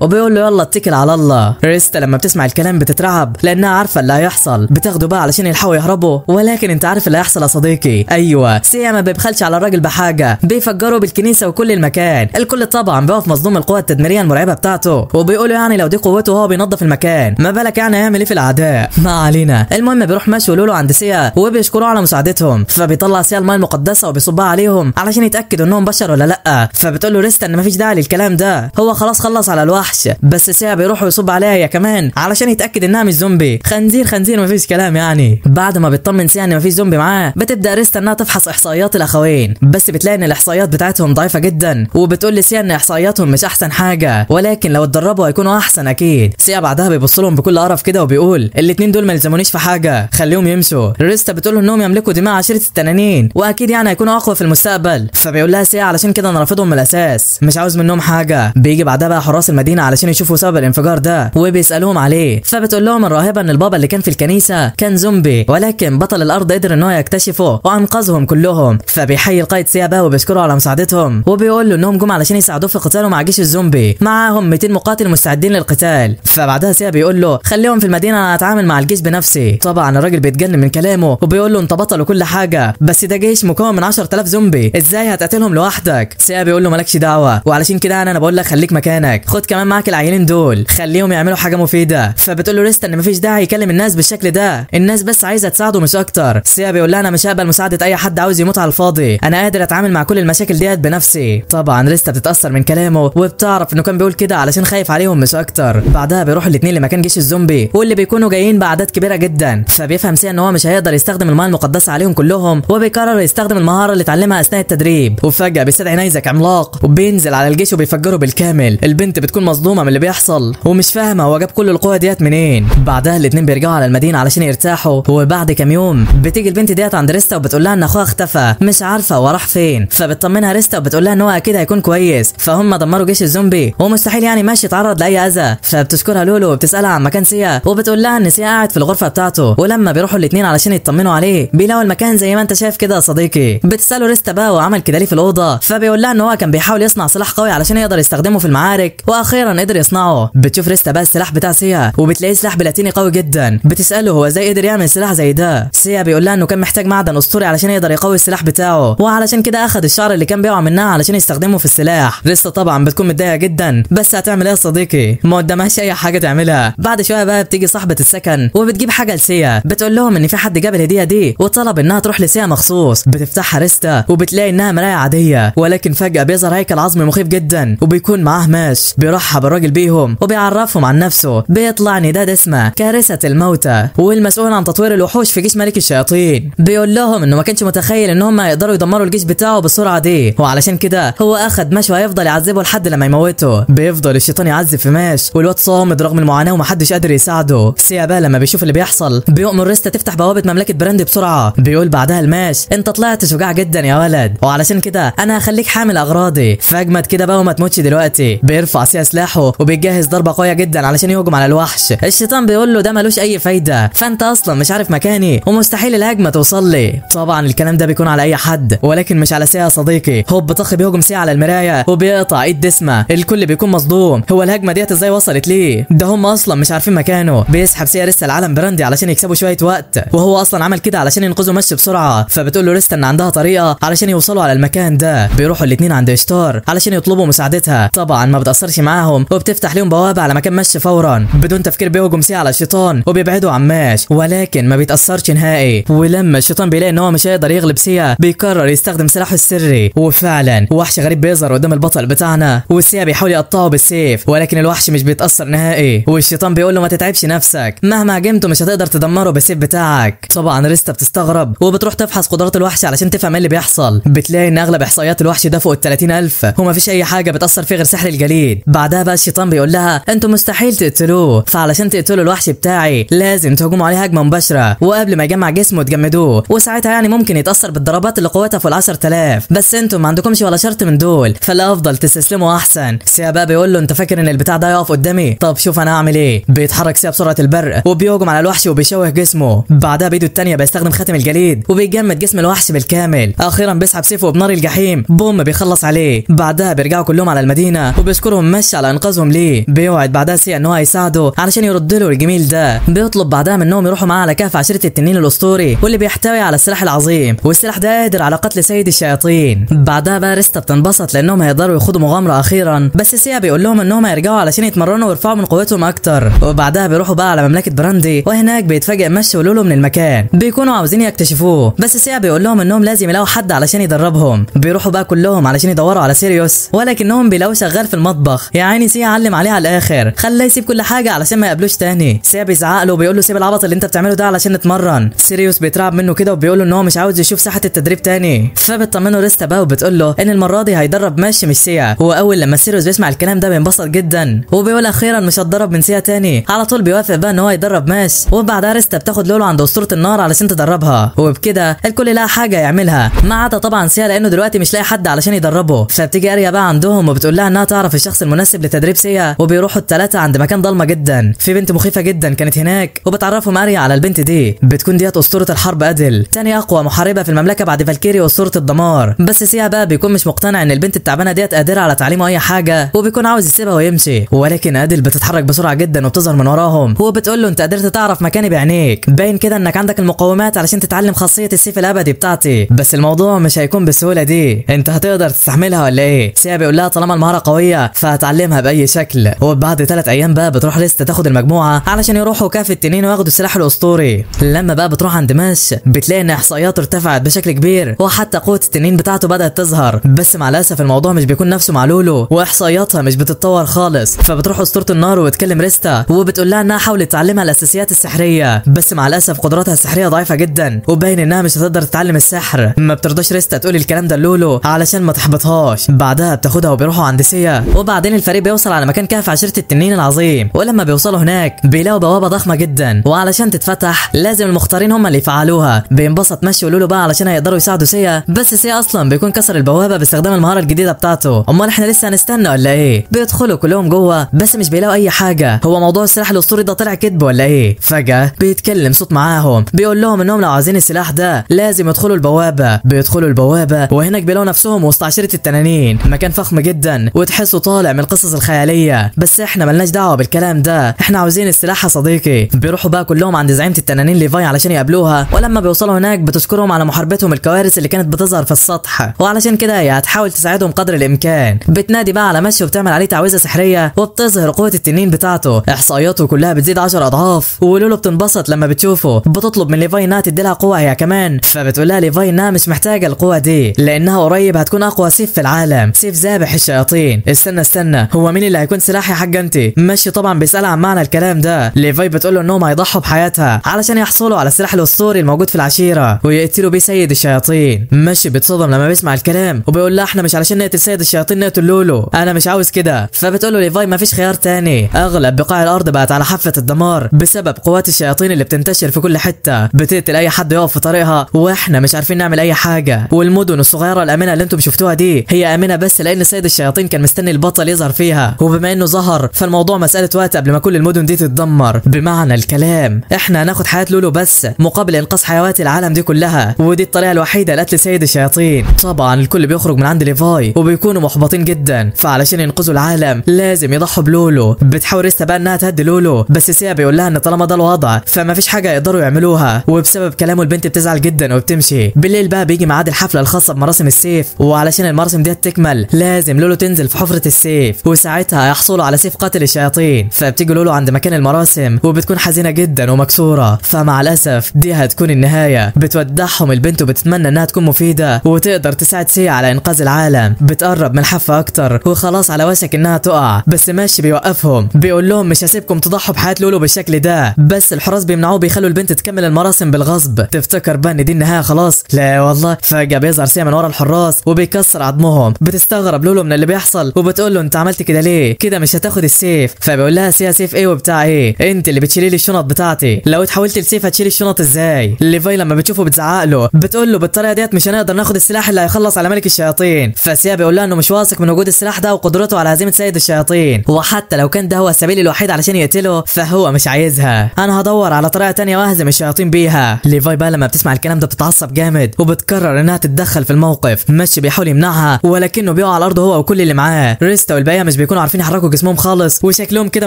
وبيقول له يلا اتكل على الله ريستا لما بتسمع الكلام بتترعب لانها عارفه اللي هيحصل بتاخده بقى علشان يلحقوا يهربوا ولكن انت عارف اللي هيحصل يا صديقي ايوه سيا ما بيبخلش على الراجل بحاجه بيفجروا بالكنيسه وكل المكان الكل طبعا بيقف مصدوم القوه التدميريه المرعبه بتاعته وبيقولوا يعني لو دي قوته هو بينظف المكان ما بالك يعني هيعمل ايه في الاعداء ما علينا المهم بيروح ماشي ولولو عند سيا وبيشكروه على مساعدتهم فبيطلع سيا الماء المقدسه وبيصبها عليهم علشان يتاكدوا انهم بشر ولا لا فبتقول له ريستا ان مفيش داعي للكلام ده هو خلاص خلص على الوحش بس سيها بيروح ويصب عليها هي كمان علشان يتاكد انها مش زومبي خنزير خنزير مفيش كلام يعني بعد ما بتطمن سيها ان مفيش زومبي معاه بتبدا ريستا انها تفحص احصائيات الاخوين بس بتلاقي ان الاحصائيات بتاعتهم ضعيفه جدا وبتقول لسيا ان احصائياتهم مش احسن حاجه ولكن لو اتدربوا هيكونوا احسن اكيد سيا بعدها بيبص لهم بكل قرف كده وبيقول الاثنين دول ما يلزمونيش في حاجه خليهم يمشوا ريستا بتقول انهم يملكوا دماء عشيره التنانين واكيد يعني هيكونوا اقوى في المستقبل فبيقول لها بس ايه علشان كده انا رافضهم من الاساس مش عاوز منهم حاجه بيجي بعدها بقى حراس المدينه علشان يشوفوا سبب الانفجار ده وبيسالوهم عليه فبتقول لهم الراهبه ان البابا اللي كان في الكنيسه كان زومبي ولكن بطل الارض قدر ان هو يكتشفه وانقذهم كلهم فبيحيي القائد سيابا وبيشكره على مساعدتهم وبيقول له انهم جم علشان يساعدوه في قتاله مع جيش الزومبي معاهم 200 مقاتل مستعدين للقتال فبعدها سيا بيقول له خليهم في المدينه انا هتعامل مع الجيش بنفسي طبعا الراجل بيتجنن من كلامه وبيقول له انت بطل وكل حاجه بس ده جيش مكون من 10000 زومبي ازاي هتقتلهم لوحدك سيا بيقول له مالكش دعوه وعلشان كده انا انا بقول لك خليك مكانك خد كمان معاك العيانين دول خليهم يعملوا حاجه مفيده فبتقول له ريستا ان مفيش داعي يكلم الناس بالشكل ده الناس بس عايزه تساعده مش اكتر سيا بيقول لها انا مش هقبل مساعده اي حد عاوز يموت على الفاضي انا قادر اتعامل مع كل المشاكل ديت بنفسي طبعا ريستا بتتاثر من كلامه وبتعرف انه كان بيقول كده علشان خايف عليهم مش اكتر بعدها بيروحوا الاثنين لمكان جيش الزومبي واللي بيكونوا جايين باعداد كبيره جدا فبيفهم سيا ان هو مش هيقدر يستخدم الماء المقدسه عليهم كلهم وبيقرر يستخدم المهاره اللي اتعلمها اثناء التدريب وفجاه مفاجاه بيستدعي نيزك عملاق وبينزل على الجيش وبيفجره بالكامل البنت بتكون مصدومه من اللي بيحصل ومش فاهمه هو جاب كل القوه ديت منين بعدها الاتنين بيرجعوا على المدينه علشان يرتاحوا وبعد كام يوم بتيجي البنت ديت عند ريستا وبتقول لها ان اخوها اختفى مش عارفه وراح فين فبتطمنها ريستا وبتقول لها ان هو اكيد هيكون كويس فهم دمروا جيش الزومبي ومستحيل يعني ماشي يتعرض لاي اذى فبتشكرها لولو وبتسالها عن مكان سيا وبتقول لها ان سيا قاعد في الغرفه بتاعته ولما بيروحوا الاتنين علشان يطمنوا عليه بيلاقوا المكان زي ما انت شايف كده يا صديقي بتساله ريستا بقى وعمل كده ليه في الاوضه الفضة فبيقول لها ان هو كان بيحاول يصنع سلاح قوي علشان يقدر يستخدمه في المعارك واخيرا قدر يصنعه بتشوف ريستا بقى السلاح بتاع سيا وبتلاقيه سلاح بلاتيني قوي جدا بتساله هو ازاي قدر يعمل سلاح زي ده سيا بيقول لها انه كان محتاج معدن اسطوري علشان يقدر يقوي السلاح بتاعه وعلشان كده اخذ الشعر اللي كان بيقع منها علشان يستخدمه في السلاح ريستا طبعا بتكون متضايقه جدا بس هتعمل ايه يا صديقي ما قدامهاش اي حاجه تعملها بعد شويه بقى بتيجي صاحبه السكن وبتجيب حاجه لسيا بتقول لهم ان في حد جاب الهديه دي وطلب انها تروح لسيا مخصوص بتفتحها ريستا وبتلاقي انها مرايه عاديه العاديه ولكن فجاه بيظهر هيكل عظمي مخيف جدا وبيكون معاه ماس بيرحب الراجل بيهم وبيعرفهم عن نفسه بيطلع نداء اسمه كارثه الموتى والمسؤول عن تطوير الوحوش في جيش ملك الشياطين بيقول لهم انه ما كانش متخيل ان هم هيقدروا يدمروا الجيش بتاعه بالسرعه دي وعلشان كده هو اخد ماش وهيفضل يعذبه لحد لما يموته بيفضل الشيطان يعذب في ماش والواد صامد رغم المعاناه ومحدش قادر يساعده سيابا لما بيشوف اللي بيحصل بيؤمر ريستا تفتح بوابه مملكه براند بسرعه بيقول بعدها الماش انت طلعت شجاع جدا يا ولد وعلشان كده انا هخليك حامل اغراضي فاجمد كده بقى وما تموتش دلوقتي بيرفع سيها سلاحه وبيجهز ضربه قويه جدا علشان يهجم على الوحش الشيطان بيقول له ده ملوش اي فايده فانت اصلا مش عارف مكاني ومستحيل الهجمه توصل لي طبعا الكلام ده بيكون على اي حد ولكن مش على سيها صديقي هوب طخ بيهجم سيها على المرايه وبيقطع ايد دسمه الكل بيكون مصدوم هو الهجمه ديت ازاي وصلت ليه ده هم اصلا مش عارفين مكانه بيسحب سيها لسه العالم براندي علشان يكسبوا شويه وقت وهو اصلا عمل كده علشان ينقذوا مشي بسرعه فبتقول له لسه ان عندها طريقه علشان يوصلوا على المكان ده ده بيروحوا الاثنين عند ستار علشان يطلبوا مساعدتها طبعا ما بتاثرش معاهم وبتفتح لهم بوابه على مكان مشي فورا بدون تفكير بيهجم سي على الشيطان وبيبعدوا عن ماش ولكن ما بيتاثرش نهائي ولما الشيطان بيلاقي ان هو مش هيقدر يغلب سيا بيقرر يستخدم سلاحه السري وفعلا وحش غريب بيظهر قدام البطل بتاعنا وسيا بيحاول يقطعه بالسيف ولكن الوحش مش بيتاثر نهائي والشيطان بيقول له ما تتعبش نفسك مهما هاجمته مش هتقدر تدمره بالسيف بتاعك طبعا ريستا بتستغرب وبتروح تفحص قدرات الوحش علشان تفهم ايه اللي بيحصل بتلاقي ان اغلب صياد الوحش ده فوق ال 30000 وما فيش اي حاجه بتاثر فيه غير سحر الجليد بعدها بقى الشيطان بيقول لها انتوا مستحيل تقتلوه فعلشان تقتلوا الوحش بتاعي لازم تهجموا عليه هجمه مباشره وقبل ما يجمع جسمه وتجمدوه وساعتها يعني ممكن يتاثر بالضربات اللي قوتها فوق ال 10000 بس انتوا ما عندكمش ولا شرط من دول فالافضل تستسلموا احسن سيا بقى بيقول له انت فاكر ان البتاع ده يقف قدامي طب شوف انا هعمل ايه بيتحرك سيا بسرعه البرق وبيهجم على الوحش وبيشوه جسمه بعدها بايده الثانيه بيستخدم خاتم الجليد وبيجمد جسم الوحش بالكامل اخيرا بيسحب سيفه بنار الجحيم الرحيم بوم بيخلص عليه بعدها بيرجعوا كلهم على المدينه وبيشكرهم مشي على انقاذهم ليه بيوعد بعدها سي ان هو هيساعده علشان يرد له الجميل ده بيطلب بعدها منهم يروحوا معاه على كهف عشيره التنين الاسطوري واللي بيحتوي على السلاح العظيم والسلاح ده قادر على قتل سيد الشياطين بعدها بقى ريستا بتنبسط لانهم هيقدروا يخوضوا مغامره اخيرا بس سيا بيقول لهم انهم هيرجعوا علشان يتمرنوا ويرفعوا من قوتهم اكتر وبعدها بيروحوا بقى على مملكه براندي وهناك بيتفاجئ مشي ولولو من المكان بيكونوا عاوزين يكتشفوه بس سيا بيقول لهم انهم لازم يلاقوا حد علشان يدربهم بيروحوا بقى كلهم علشان يدوروا على سيريوس ولكنهم بيلاقوه شغال في المطبخ يا عيني سي علم عليه على الاخر خلاه يسيب كل حاجه علشان ما يقابلوش تاني سي بيزعق له وبيقول له سيب العبط اللي انت بتعمله ده علشان نتمرن سيريوس بيترعب منه كده وبيقول له ان هو مش عاوز يشوف ساحه التدريب تاني فبتطمنه ريستا بقى وبتقول له ان المره دي هيدرب ماشي مش سيا هو اول لما سيريوس بيسمع الكلام ده بينبسط جدا وبيقول اخيرا مش هتدرب من سيا تاني على طول بيوافق بقى ان هو يدرب ماش وبعدها ريستا بتاخد لولو عند اسطوره النار علشان تدربها وبكده الكل لقى حاجه يعملها ما عدا طبعا سيا لانه دلوقتي مش لاقي حد علشان يدربه فبتيجي اريا بقى عندهم وبتقول لها انها تعرف الشخص المناسب لتدريب سيا وبيروحوا الثلاثه عند مكان ضلمه جدا في بنت مخيفه جدا كانت هناك وبتعرفهم اريا على البنت دي بتكون ديت اسطوره الحرب ادل تاني اقوى محاربه في المملكه بعد فالكيري واسطوره الدمار بس سيا بقى بيكون مش مقتنع ان البنت التعبانه ديت قادره على تعليمه اي حاجه وبيكون عاوز يسيبها ويمشي ولكن ادل بتتحرك بسرعه جدا وبتظهر من وراهم وبتقول له انت قدرت تعرف مكاني بعينيك باين كده انك عندك المقومات علشان تتعلم خاصيه السيف الابدي بتاعتي بس الموضوع مش هيكون بالسهوله دي ايه انت هتقدر تستحملها ولا ايه سيا بيقول لها طالما المهاره قويه فهتعلمها باي شكل وبعد ثلاث ايام بقى بتروح لسه تاخد المجموعه علشان يروحوا كاف التنين وياخدوا السلاح الاسطوري لما بقى بتروح عند ماش بتلاقي ان احصائياته ارتفعت بشكل كبير وحتى قوه التنين بتاعته بدات تظهر بس مع الاسف الموضوع مش بيكون نفسه مع لولو واحصائياتها مش بتتطور خالص فبتروح اسطوره النار وبتكلم ريستا وبتقول لها انها حاولت تعلمها الاساسيات السحريه بس مع الاسف قدراتها السحريه ضعيفه جدا وباين انها مش هتقدر تتعلم السحر ما بترضاش ريستا تقول الكلام ده لولو له علشان ما تحبطهاش بعدها بتاخدها وبيروحوا عند سيا وبعدين الفريق بيوصل على مكان كهف عشيره التنين العظيم ولما بيوصلوا هناك بيلاقوا بوابه ضخمه جدا وعلشان تتفتح لازم المختارين هم اللي يفعلوها بينبسط ماشي ولولو بقى علشان هيقدروا يساعدوا سيا بس سيا اصلا بيكون كسر البوابه باستخدام المهاره الجديده بتاعته امال احنا لسه هنستنى ولا ايه بيدخلوا كلهم جوه بس مش بيلاقوا اي حاجه هو موضوع السلاح الاسطوري ده طلع كذب ولا ايه فجاه بيتكلم صوت معاهم بيقول لهم انهم لو عايزين السلاح ده لازم يدخلوا البوابه بيدخلوا البوابه وهناك بيلاقوا نفسهم وسط عشيره التنانين مكان فخم جدا وتحسه طالع من القصص الخياليه بس احنا ملناش دعوه بالكلام ده احنا عاوزين السلاح يا صديقي بيروحوا بقى كلهم عند زعيمه التنانين ليفاي علشان يقابلوها ولما بيوصلوا هناك بتشكرهم على محاربتهم الكوارث اللي كانت بتظهر في السطح وعلشان كده هي هتحاول تساعدهم قدر الامكان بتنادي بقى على مشي وبتعمل عليه تعويذه سحريه وبتظهر قوه التنين بتاعته احصائياته كلها بتزيد 10 اضعاف ولولو بتنبسط لما بتشوفه بتطلب من ليفاي انها تديلها قوه هي كمان فبتقول لها ليفاي انها مش محتاجه القوه دي لانها قريب هتكون اقوى سيف في العالم سيف ذابح الشياطين استنى استنى هو مين اللي هيكون سلاحي حاج انت ماشي طبعا بيسالها عن معنى الكلام ده ليفاي بتقول له انهم هيضحوا بحياتها علشان يحصلوا على السلاح الاسطوري الموجود في العشيره ويقتلوا بيه سيد الشياطين ماشي بيتصدم لما بيسمع الكلام وبيقول لها احنا مش علشان نقتل سيد الشياطين نقتل لولو انا مش عاوز كده فبتقول له ليفاي مفيش خيار تاني اغلب بقاع الارض بقت على حافه الدمار بسبب قوات الشياطين اللي بتنتشر في كل حته بتقتل اي حد يقف في طريقها واحنا مش عارفين نعمل اي حاجه والمدن الصغيره الامنه اللي انتم شفتوها دي هي امنه بس لان سيد الشياطين كان مستني البطل يظهر فيها وبما انه ظهر فالموضوع مساله وقت قبل ما كل المدن دي تتدمر بمعنى الكلام احنا هناخد حياه لولو بس مقابل انقاذ حيوات العالم دي كلها ودي الطريقه الوحيده لقتل سيد الشياطين طبعا الكل بيخرج من عند ليفاي وبيكونوا محبطين جدا فعلشان ينقذوا العالم لازم يضحوا بلولو بتحاول ريستا بقى انها تهدي لولو بس سيا بيقول لها ان طالما ده الوضع فما فيش حاجه يقدروا يعملوها وبسبب كلامه البنت بتزعل جدا وبتمشي بالليل بقى بيجي ميعاد الحفله الخاصه بمراسم السيف وعلشان المراسم ديت تكمل لازم لولو تنزل في حفرة السيف وساعتها يحصلوا على سيف قاتل الشياطين فبتيجي لولو عند مكان المراسم وبتكون حزينة جدا ومكسورة فمع الأسف دي هتكون النهاية بتودعهم البنت وبتتمنى انها تكون مفيدة وتقدر تساعد سي على انقاذ العالم بتقرب من الحافة اكتر وخلاص على وشك انها تقع بس ماشي بيوقفهم بيقول لهم مش هسيبكم تضحوا بحياة لولو بالشكل ده بس الحراس بيمنعوه بيخلوا البنت تكمل المراسم بالغصب تفتكر بقى ان دي النهاية خلاص لا والله فجأة بيظهر سي من ورا الحراس الحراس وبيكسر عظمهم بتستغرب لولو من اللي بيحصل وبتقول له انت عملت كده ليه كده مش هتاخد السيف فبيقول لها سيها سيف ايه وبتاع ايه انت اللي بتشيلي لي الشنط بتاعتي لو اتحولت لسيف هتشيلي الشنط ازاي ليفاي لما بتشوفه بتزعق له بتقول له بالطريقه ديت مش هنقدر ناخد السلاح اللي هيخلص على ملك الشياطين فسيا بيقول لها انه مش واثق من وجود السلاح ده وقدرته على هزيمه سيد الشياطين وحتى لو كان ده هو السبيل الوحيد علشان يقتله فهو مش عايزها انا هدور على طريقه تانية واهزم الشياطين بيها ليفاي بقى لما بتسمع الكلام ده بتتعصب جامد وبتكرر انها تتدخل في الموقف الموقف ماشي بيحاول يمنعها ولكنه بيقع على الارض هو وكل اللي معاه ريستا والباقيه مش بيكونوا عارفين يحركوا جسمهم خالص وشكلهم كده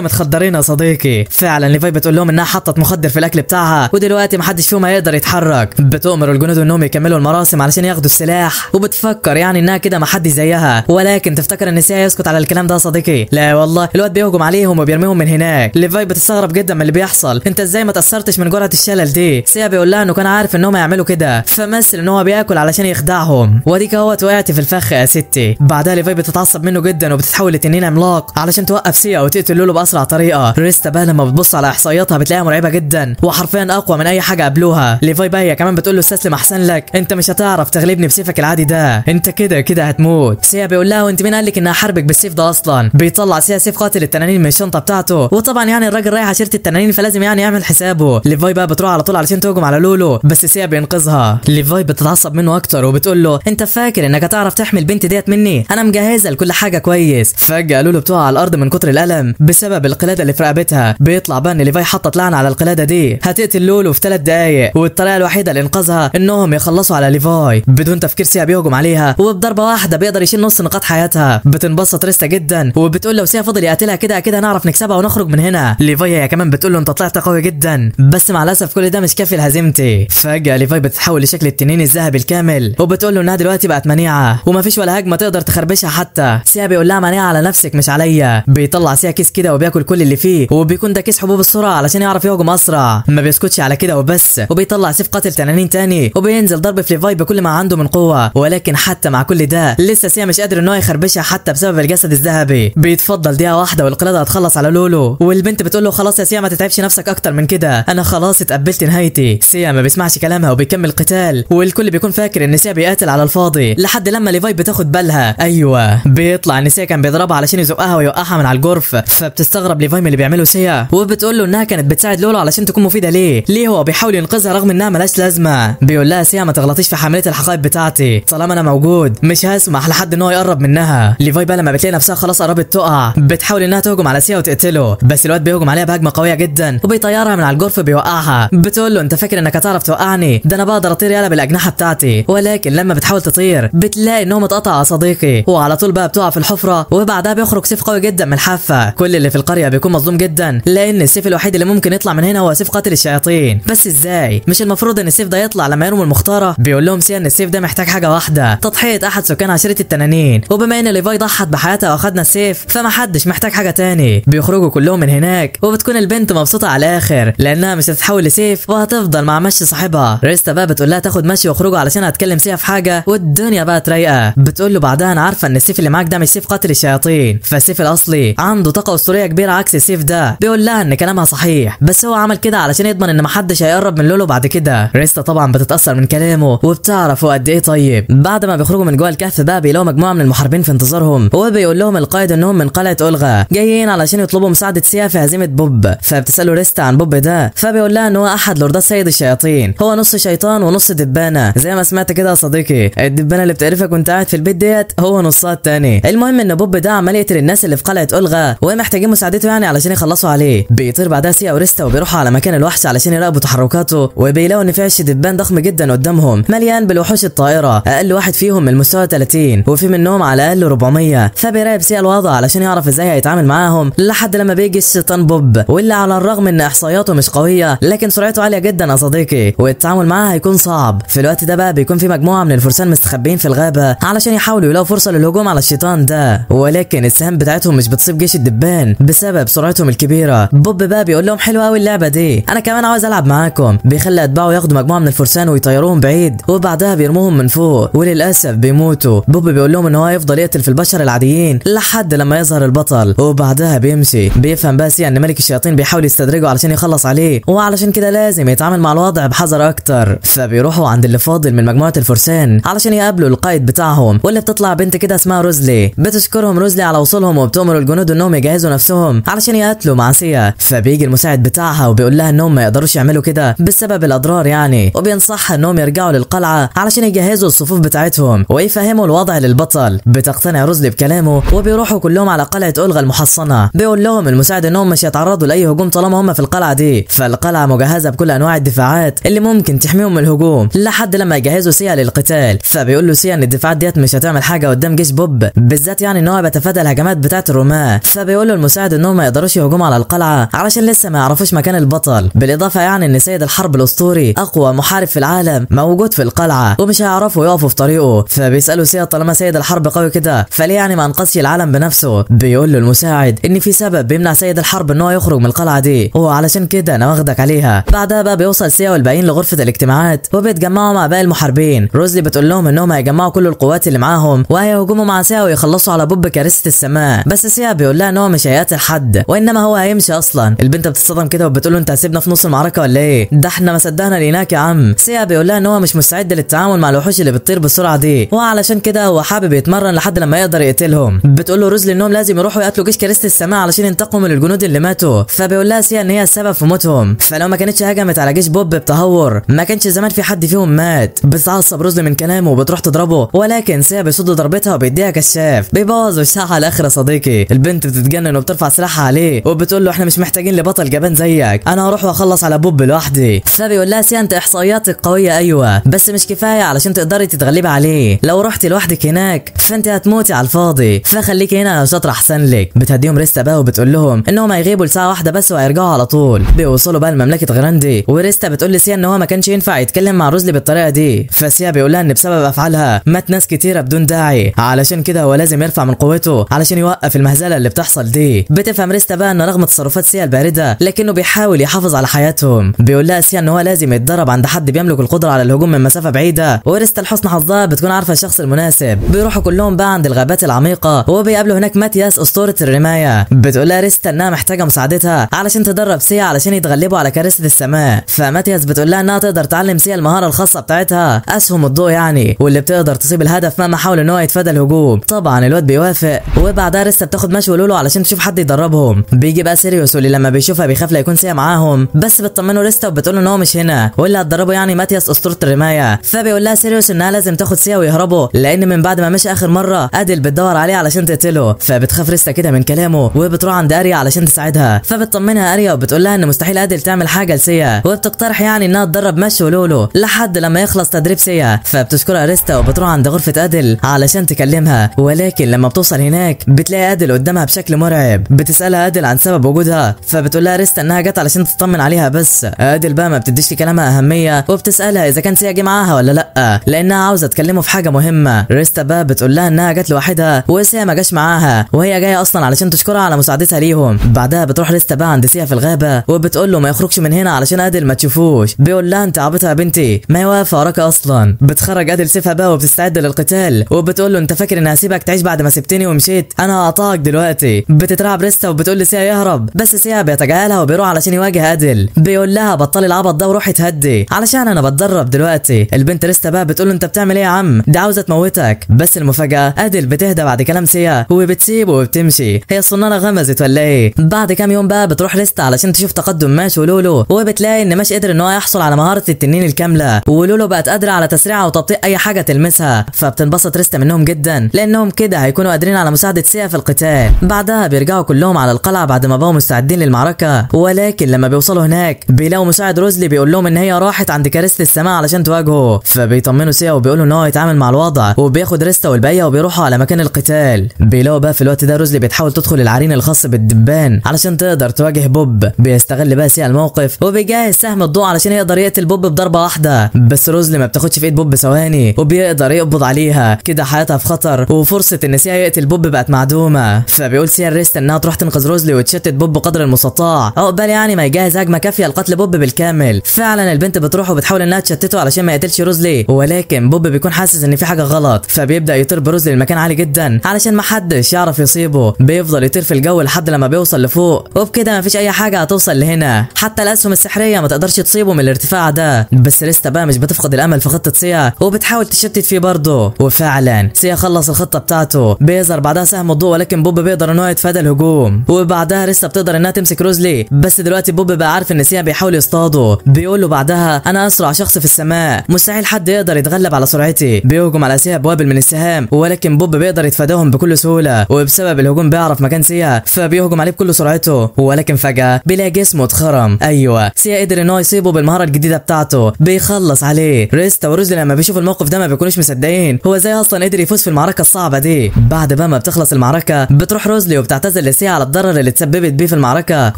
متخدرين يا صديقي فعلا ليفاي بتقول لهم انها حطت مخدر في الاكل بتاعها ودلوقتي محدش فيهم هيقدر يتحرك بتؤمر الجنود انهم يكملوا المراسم علشان ياخدوا السلاح وبتفكر يعني انها كده محدش زيها ولكن تفتكر ان سيا يسكت على الكلام ده يا صديقي لا والله الواد بيهجم عليهم وبيرميهم من هناك ليفاي بتستغرب جدا من اللي بيحصل انت ازاي ما تاثرتش من جرعه الشلل دي سيا بيقول لها انه كان عارف انهم هيعملوا كده فمثل ان هو بياكل علشان يخدعهم واديك اهوت وقعت في الفخ يا ستي بعدها ليفاي بتتعصب منه جدا وبتتحول لتنين عملاق علشان توقف سيا وتقتل لولو باسرع طريقه ريستا بقى لما بتبص على احصائياتها بتلاقيها مرعبه جدا وحرفيا اقوى من اي حاجه قبلوها ليفاي بقى هي كمان بتقول له استسلم احسن لك انت مش هتعرف تغلبني بسيفك العادي ده انت كده كده هتموت سيا بيقول لها وانت مين قال لك ان هحاربك بالسيف ده اصلا بيطلع سيا سيف قاتل التنانين من الشنطه بتاعته وطبعا يعني الراجل رايح عشيره التنانين فلازم يعني يعمل حسابه ليفاي بقى بتروح على طول علشان تهجم على لولو بس سيا بينقذها ليفاي بتتعصب منه اكتر وبتقول له انت فاكر انك هتعرف تحمي البنت ديت مني انا مجهزه لكل حاجه كويس فجاه لولو بتقع على الارض من كتر الالم بسبب القلاده اللي في رقبتها بيطلع بقى ان ليفاي حطت لعنه على القلاده دي هتقتل لولو في ثلاث دقايق والطريقه الوحيده لانقاذها انهم يخلصوا على ليفاي بدون تفكير سيا بيهجم عليها وبضربه واحده بيقدر يشيل نص نقاط حياتها بتنبسط ريستا جدا وبتقول لو سيا فضل يقتلها كده كده هنعرف نكسبها ونخرج من هنا ليفاي هي كمان بتقول له انت طلعت قوي جدا بس مع الاسف كل ده مش كافي لهزيمتي فجاه ليفاي بتتحول لشكل التنين الذهبي الكامل وبتقول له انها دلوقتي دلوقتي بقت منيعه ومفيش ولا هجمه تقدر تخربشها حتى سيا بيقول لها منيعه على نفسك مش عليا بيطلع سيا كيس كده وبياكل كل اللي فيه وبيكون ده كيس حبوب السرعه علشان يعرف يهجم اسرع ما بيسكتش على كده وبس وبيطلع سيف قاتل تنانين تاني وبينزل ضرب فليفاي بكل ما عنده من قوه ولكن حتى مع كل ده لسه سيا مش قادر ان هو يخربشها حتى بسبب الجسد الذهبي بيتفضل دقيقه واحده والقلاده هتخلص على لولو والبنت بتقول له خلاص يا سيا ما تتعبش نفسك اكتر من كده انا خلاص اتقبلت نهايتي سيا ما بيسمعش كلامها وبيكمل قتال والكل بيكون فاكر ان سيا بيقاتل على الفاضي فاضي لحد لما ليفاي بتاخد بالها ايوه بيطلع ان سيا كان بيضربها علشان يزقها ويوقعها من على الجرف فبتستغرب ليفاي من اللي بيعمله سيا وبتقول له انها كانت بتساعد لولو علشان تكون مفيده ليه ليه هو بيحاول ينقذها رغم انها ملهاش لازمه بيقول لها سيا ما تغلطيش في حمليه الحقائب بتاعتي طالما انا موجود مش هسمح لحد ان هو يقرب منها ليفاي بقى لما بتلاقي نفسها خلاص قربت تقع بتحاول انها تهجم على سيا وتقتله بس الواد بيهجم عليها بهجمه قويه جدا وبيطيرها من على الجرف بيوقعها بتقول له انت فاكر انك هتعرف توقعني ده انا بقدر اطير يالا بالاجنحه بتاعتي ولكن لما بتحاول بتطير بتلاقي انهم اتقطع صديقي وعلى طول بقى بتقع في الحفره وبعدها بيخرج سيف قوي جدا من الحافه كل اللي في القريه بيكون مظلوم جدا لان السيف الوحيد اللي ممكن يطلع من هنا هو سيف قاتل الشياطين بس ازاي مش المفروض ان السيف ده يطلع لما يرموا المختاره بيقول لهم سيا ان السيف ده محتاج حاجه واحده تضحيه احد سكان عشيره التنانين وبما ان ليفاي ضحت بحياتها واخدنا السيف فمحدش محتاج حاجه تاني بيخرجوا كلهم من هناك وبتكون البنت مبسوطه على الاخر لانها مش هتتحول لسيف وهتفضل مع مشي صاحبها ريستا بقى بتقول لها تاخد مشي وخروجه علشان هتكلم سيا في حاجه والدنيا بقت رايقه بتقول له بعدها انا عارفه ان السيف اللي معاك ده مش سيف قتل الشياطين فالسيف الاصلي عنده طاقه اسطوريه كبيره عكس السيف ده بيقول لها ان كلامها صحيح بس هو عمل كده علشان يضمن ان محدش هيقرب من لولو بعد كده ريستا طبعا بتتاثر من كلامه وبتعرف هو قد ايه طيب بعد ما بيخرجوا من جوه الكهف بقى بيلاقوا مجموعه من المحاربين في انتظارهم وبيقول لهم القائد انهم من قلعه اولغا جايين علشان يطلبوا مساعده سيا في هزيمه بوب فبتساله ريستا عن بوب ده فبيقول لها ان هو احد لوردات سيد الشياطين هو نص شيطان ونص دبانه زي ما سمعت كده يا صديقي الدبانه اللي بتعرفها كنت قاعد في البيت ديت هو نصها التاني المهم ان بوب ده عمال يقتل الناس اللي في قلعه اولغا وهي محتاجين مساعدته يعني علشان يخلصوا عليه بيطير بعدها سيا وريستا وبيروحوا على مكان الوحش علشان يراقبوا تحركاته وبيلاقوا ان في عش دبان ضخم جدا قدامهم مليان بالوحوش الطائره اقل واحد فيهم المستوى 30 وفي منهم على الاقل 400 فبيراقب سيا الوضع علشان يعرف ازاي هيتعامل معاهم لحد لما بيجي الشيطان بوب واللي على الرغم ان احصائياته مش قويه لكن سرعته عاليه جدا يا صديقي والتعامل معاه هيكون صعب في الوقت ده بقى بيكون في مجموعه من الفرسان مستخبين في الغابة علشان يحاولوا يلاقوا فرصة للهجوم على الشيطان ده ولكن السهام بتاعتهم مش بتصيب جيش الدبان بسبب سرعتهم الكبيرة بوب بقى بيقول لهم حلوة قوي اللعبة دي انا كمان عاوز العب معاكم بيخلي اتباعه ياخدوا مجموعة من الفرسان ويطيروهم بعيد وبعدها بيرموهم من فوق وللاسف بيموتوا بوب بيقول لهم ان هو هيفضل يقتل في البشر العاديين لحد لما يظهر البطل وبعدها بيمشي بيفهم بقى سي ان ملك الشياطين بيحاول يستدرجه علشان يخلص عليه وعلشان كده لازم يتعامل مع الوضع بحذر اكتر فبيروحوا عند اللي فاضل من مجموعة الفرسان علشان عشان يقابلوا القائد بتاعهم ولا بتطلع بنت كده اسمها روزلي بتشكرهم روزلي على وصولهم وبتأمر الجنود انهم يجهزوا نفسهم علشان يقاتلوا مع سيا فبيجي المساعد بتاعها وبيقول لها انهم ما يقدروش يعملوا كده بسبب الاضرار يعني وبينصحها انهم يرجعوا للقلعه علشان يجهزوا الصفوف بتاعتهم ويفهموا الوضع للبطل بتقتنع روزلي بكلامه وبيروحوا كلهم على قلعه اولغا المحصنه بيقول لهم المساعد انهم مش هيتعرضوا لاي هجوم طالما هم في القلعه دي فالقلعه مجهزه بكل انواع الدفاعات اللي ممكن تحميهم من الهجوم لحد لما يجهزوا سيا للقتال فبيقول بيقول لوسيا ان الدفاعات ديت مش هتعمل حاجه قدام جيش بوب بالذات يعني ان هو بيتفادى الهجمات بتاعه الرماه فبيقول له المساعد انهم ما يقدروش يهجموا على القلعه علشان لسه ما يعرفوش مكان البطل بالاضافه يعني ان سيد الحرب الاسطوري اقوى محارب في العالم موجود في القلعه ومش هيعرفوا يقفوا في طريقه فبيساله سيا طالما سيد الحرب قوي كده فليه يعني ما انقذش العالم بنفسه بيقول له المساعد ان في سبب بيمنع سيد الحرب ان هو يخرج من القلعه دي هو علشان كده انا واخدك عليها بعدها بقى بيوصل سيا والباقيين لغرفه الاجتماعات وبيتجمعوا مع باقي المحاربين روزلي بتقول لهم لهم انهم هيجمعوا كل القوات اللي معاهم وهيهجموا مع سيا ويخلصوا على بوب كارثه السماء بس سيا بيقول لها ان هو مش هيقتل حد وانما هو هيمشي اصلا البنت بتتصدم كده وبتقول له انت هتسيبنا في نص المعركه ولا ايه ده احنا ما صدقنا ليناك يا عم سيا بيقول لها ان هو مش مستعد للتعامل مع الوحوش اللي بتطير بالسرعه دي وعلشان كده هو حابب يتمرن لحد لما يقدر يقتلهم بتقول له روزلي انهم لازم يروحوا يقتلوا جيش كارثه السماء علشان ينتقموا من الجنود اللي ماتوا فبيقول لها سيا ان هي السبب في موتهم فلو ما كانتش هجمت على جيش بوب بتهور ما كانش زمان في حد فيهم مات بتعصب روزلي من كلامه وبتروح تضربه ولكن سيا بيصد ضربتها وبيديها كشاف بيبوظ وشها على الاخر يا صديقي البنت بتتجنن وبترفع سلاحها عليه وبتقول له احنا مش محتاجين لبطل جبان زيك انا هروح واخلص على بوب لوحدي فبيقول لها سيا انت احصائياتك قويه ايوه بس مش كفايه علشان تقدري تتغلبي عليه لو رحتي لوحدك هناك فانت هتموتي على الفاضي فخليكي هنا انا شاطر احسن لك بتهديهم ريستا بقى وبتقول لهم انهم هيغيبوا لساعه واحده بس وهيرجعوا على طول بيوصلوا بقى لمملكه غراندي وريستا بتقول لسيا ان هو ما كانش ينفع يتكلم مع روزلي بالطريقه دي فسيا بيقول لها ان بسبب بافعالها مات ناس كتيره بدون داعي علشان كده هو لازم يرفع من قوته علشان يوقف المهزله اللي بتحصل دي بتفهم ريستا بقى ان رغم تصرفات سيا البارده لكنه بيحاول يحافظ على حياتهم بيقول لها سيا ان هو لازم يتدرب عند حد بيملك القدره على الهجوم من مسافه بعيده وريستا لحسن حظها بتكون عارفه الشخص المناسب بيروحوا كلهم بقى عند الغابات العميقه وبيقابلوا هناك ماتياس اسطوره الرمايه بتقول لها ريستا انها محتاجه مساعدتها علشان تدرب سيا علشان يتغلبوا على كارثه السماء فماتياس بتقول لها انها تقدر تعلم سيا المهاره الخاصه بتاعتها اسهم الضوء يعني واللي بتقدر تصيب الهدف مهما حاول ان هو يتفادى الهجوم طبعا الواد بيوافق وبعدها لسه بتاخد ماشي ولولو علشان تشوف حد يدربهم بيجي بقى سيريوس واللي لما بيشوفها بيخاف لا يكون سيا معاهم بس بتطمنه لسه وبتقول ان هو مش هنا واللي هتدربه يعني ماتياس اسطوره الرمايه فبيقول لها سيريوس انها لازم تاخد سيا ويهربوا لان من بعد ما مشي اخر مره ادل بتدور عليه علشان تقتله فبتخاف ريستا كده من كلامه وبتروح عند اريا علشان تساعدها فبتطمنها اريا وبتقول لها ان مستحيل ادل تعمل حاجه لسيا وبتقترح يعني انها تدرب ماشي ولولو لحد لما يخلص تدريب سيا فبتشكر بتزور اريستا وبتروح عند غرفه ادل علشان تكلمها ولكن لما بتوصل هناك بتلاقي ادل قدامها بشكل مرعب بتسالها ادل عن سبب وجودها فبتقول لها اريستا انها جت علشان تطمن عليها بس ادل بقى ما بتديش لكلامها اهميه وبتسالها اذا كان سيا جه معاها ولا لا لانها عاوزه تكلمه في حاجه مهمه ريستا بقى بتقول لها انها جت لوحدها وسيا ما جاش معاها وهي جايه اصلا علشان تشكرها على مساعدتها ليهم بعدها بتروح ريستا بقى عند سيا في الغابه وبتقول له ما يخرجش من هنا علشان ادل ما تشوفوش بيقول لها انت عبيطه يا بنتي ما هي واقفه وراك اصلا بتخرج ادل ترسفها بقى وبتستعد للقتال وبتقول له انت فاكر اني هسيبك تعيش بعد ما سبتني ومشيت انا هقطعك دلوقتي بتترعب ريستا وبتقول لسيا يهرب بس سيا بيتجاهلها وبيروح علشان يواجه ادل بيقول لها بطلي العبط ده وروحي تهدي علشان انا بتدرب دلوقتي البنت ريستا بقى بتقول له انت بتعمل ايه يا عم دي عاوزه تموتك بس المفاجاه ادل بتهدى بعد كلام سيا وبتسيبه وبتمشي هي الصنانه غمزت ولا ايه بعد كام يوم بقى بتروح ريستا علشان تشوف تقدم ماش ولولو وبتلاقي ان ماش قدر ان هو يحصل على مهاره التنين الكامله ولولو بقت قادره على تسريعها وتبطيء اي اي حاجه تلمسها فبتنبسط ريستا منهم جدا لانهم كده هيكونوا قادرين على مساعده سيا في القتال بعدها بيرجعوا كلهم على القلعه بعد ما بقوا مستعدين للمعركه ولكن لما بيوصلوا هناك بيلاقوا مساعد روزلي بيقول لهم ان هي راحت عند كارثه السماء علشان تواجهه فبيطمنوا سيا وبيقولوا ان هو يتعامل مع الوضع وبياخد ريستا والبقيه وبيروحوا على مكان القتال بيلاقوا بقى في الوقت ده روزلي بتحاول تدخل العرين الخاص بالدبان علشان تقدر تواجه بوب بيستغل بقى سيا الموقف وبيجهز سهم الضوء علشان يقدر يقتل بوب بضربه واحده بس روزلي ما بتاخدش في ايد بوب ثواني وبيقدر يقبض عليها كده حياتها في خطر وفرصة ان سيا يقتل بوب بقت معدومة فبيقول سيا ريست انها تروح تنقذ روزلي وتشتت بوب قدر المستطاع عقبال يعني ما يجهز هجمة كافية لقتل بوب بالكامل فعلا البنت بتروح وبتحاول انها تشتته علشان ما يقتلش روزلي ولكن بوب بيكون حاسس ان في حاجة غلط فبيبدأ يطير بروزلي لمكان عالي جدا علشان ما حدش يعرف يصيبه بيفضل يطير في الجو لحد لما بيوصل لفوق وبكده ما فيش اي حاجة هتوصل لهنا حتى الاسهم السحرية ما تقدرش تصيبه من الارتفاع ده بس ريستا بقى مش بتفقد الامل في خطة سيا وبتحاول بيحاول تشتت فيه برضه وفعلا سيا خلص الخطه بتاعته بيظهر بعدها سهم الضوء ولكن بوب بيقدر ان هو يتفادى الهجوم وبعدها لسه بتقدر انها تمسك روزلي بس دلوقتي بوب بقى عارف ان سيا بيحاول يصطاده بيقول له بعدها انا اسرع شخص في السماء مستحيل حد يقدر يتغلب على سرعتي بيهجم على سيا بوابل من السهام ولكن بوب بيقدر يتفاداهم بكل سهوله وبسبب الهجوم بيعرف مكان سيا فبيهجم عليه بكل سرعته ولكن فجاه بيلاقي جسمه اتخرم ايوه سيا قدر ان هو يصيبه بالمهاره الجديده بتاعته بيخلص عليه ريستا وروزلي لما بيشوفوا الموقف الموقف ده ما بيكونوش مصدقين هو ازاي اصلا قدر يفوز في المعركه الصعبه دي بعد بقى ما بتخلص المعركه بتروح روزلي وبتعتذر لسي على الضرر اللي اتسببت بيه في المعركه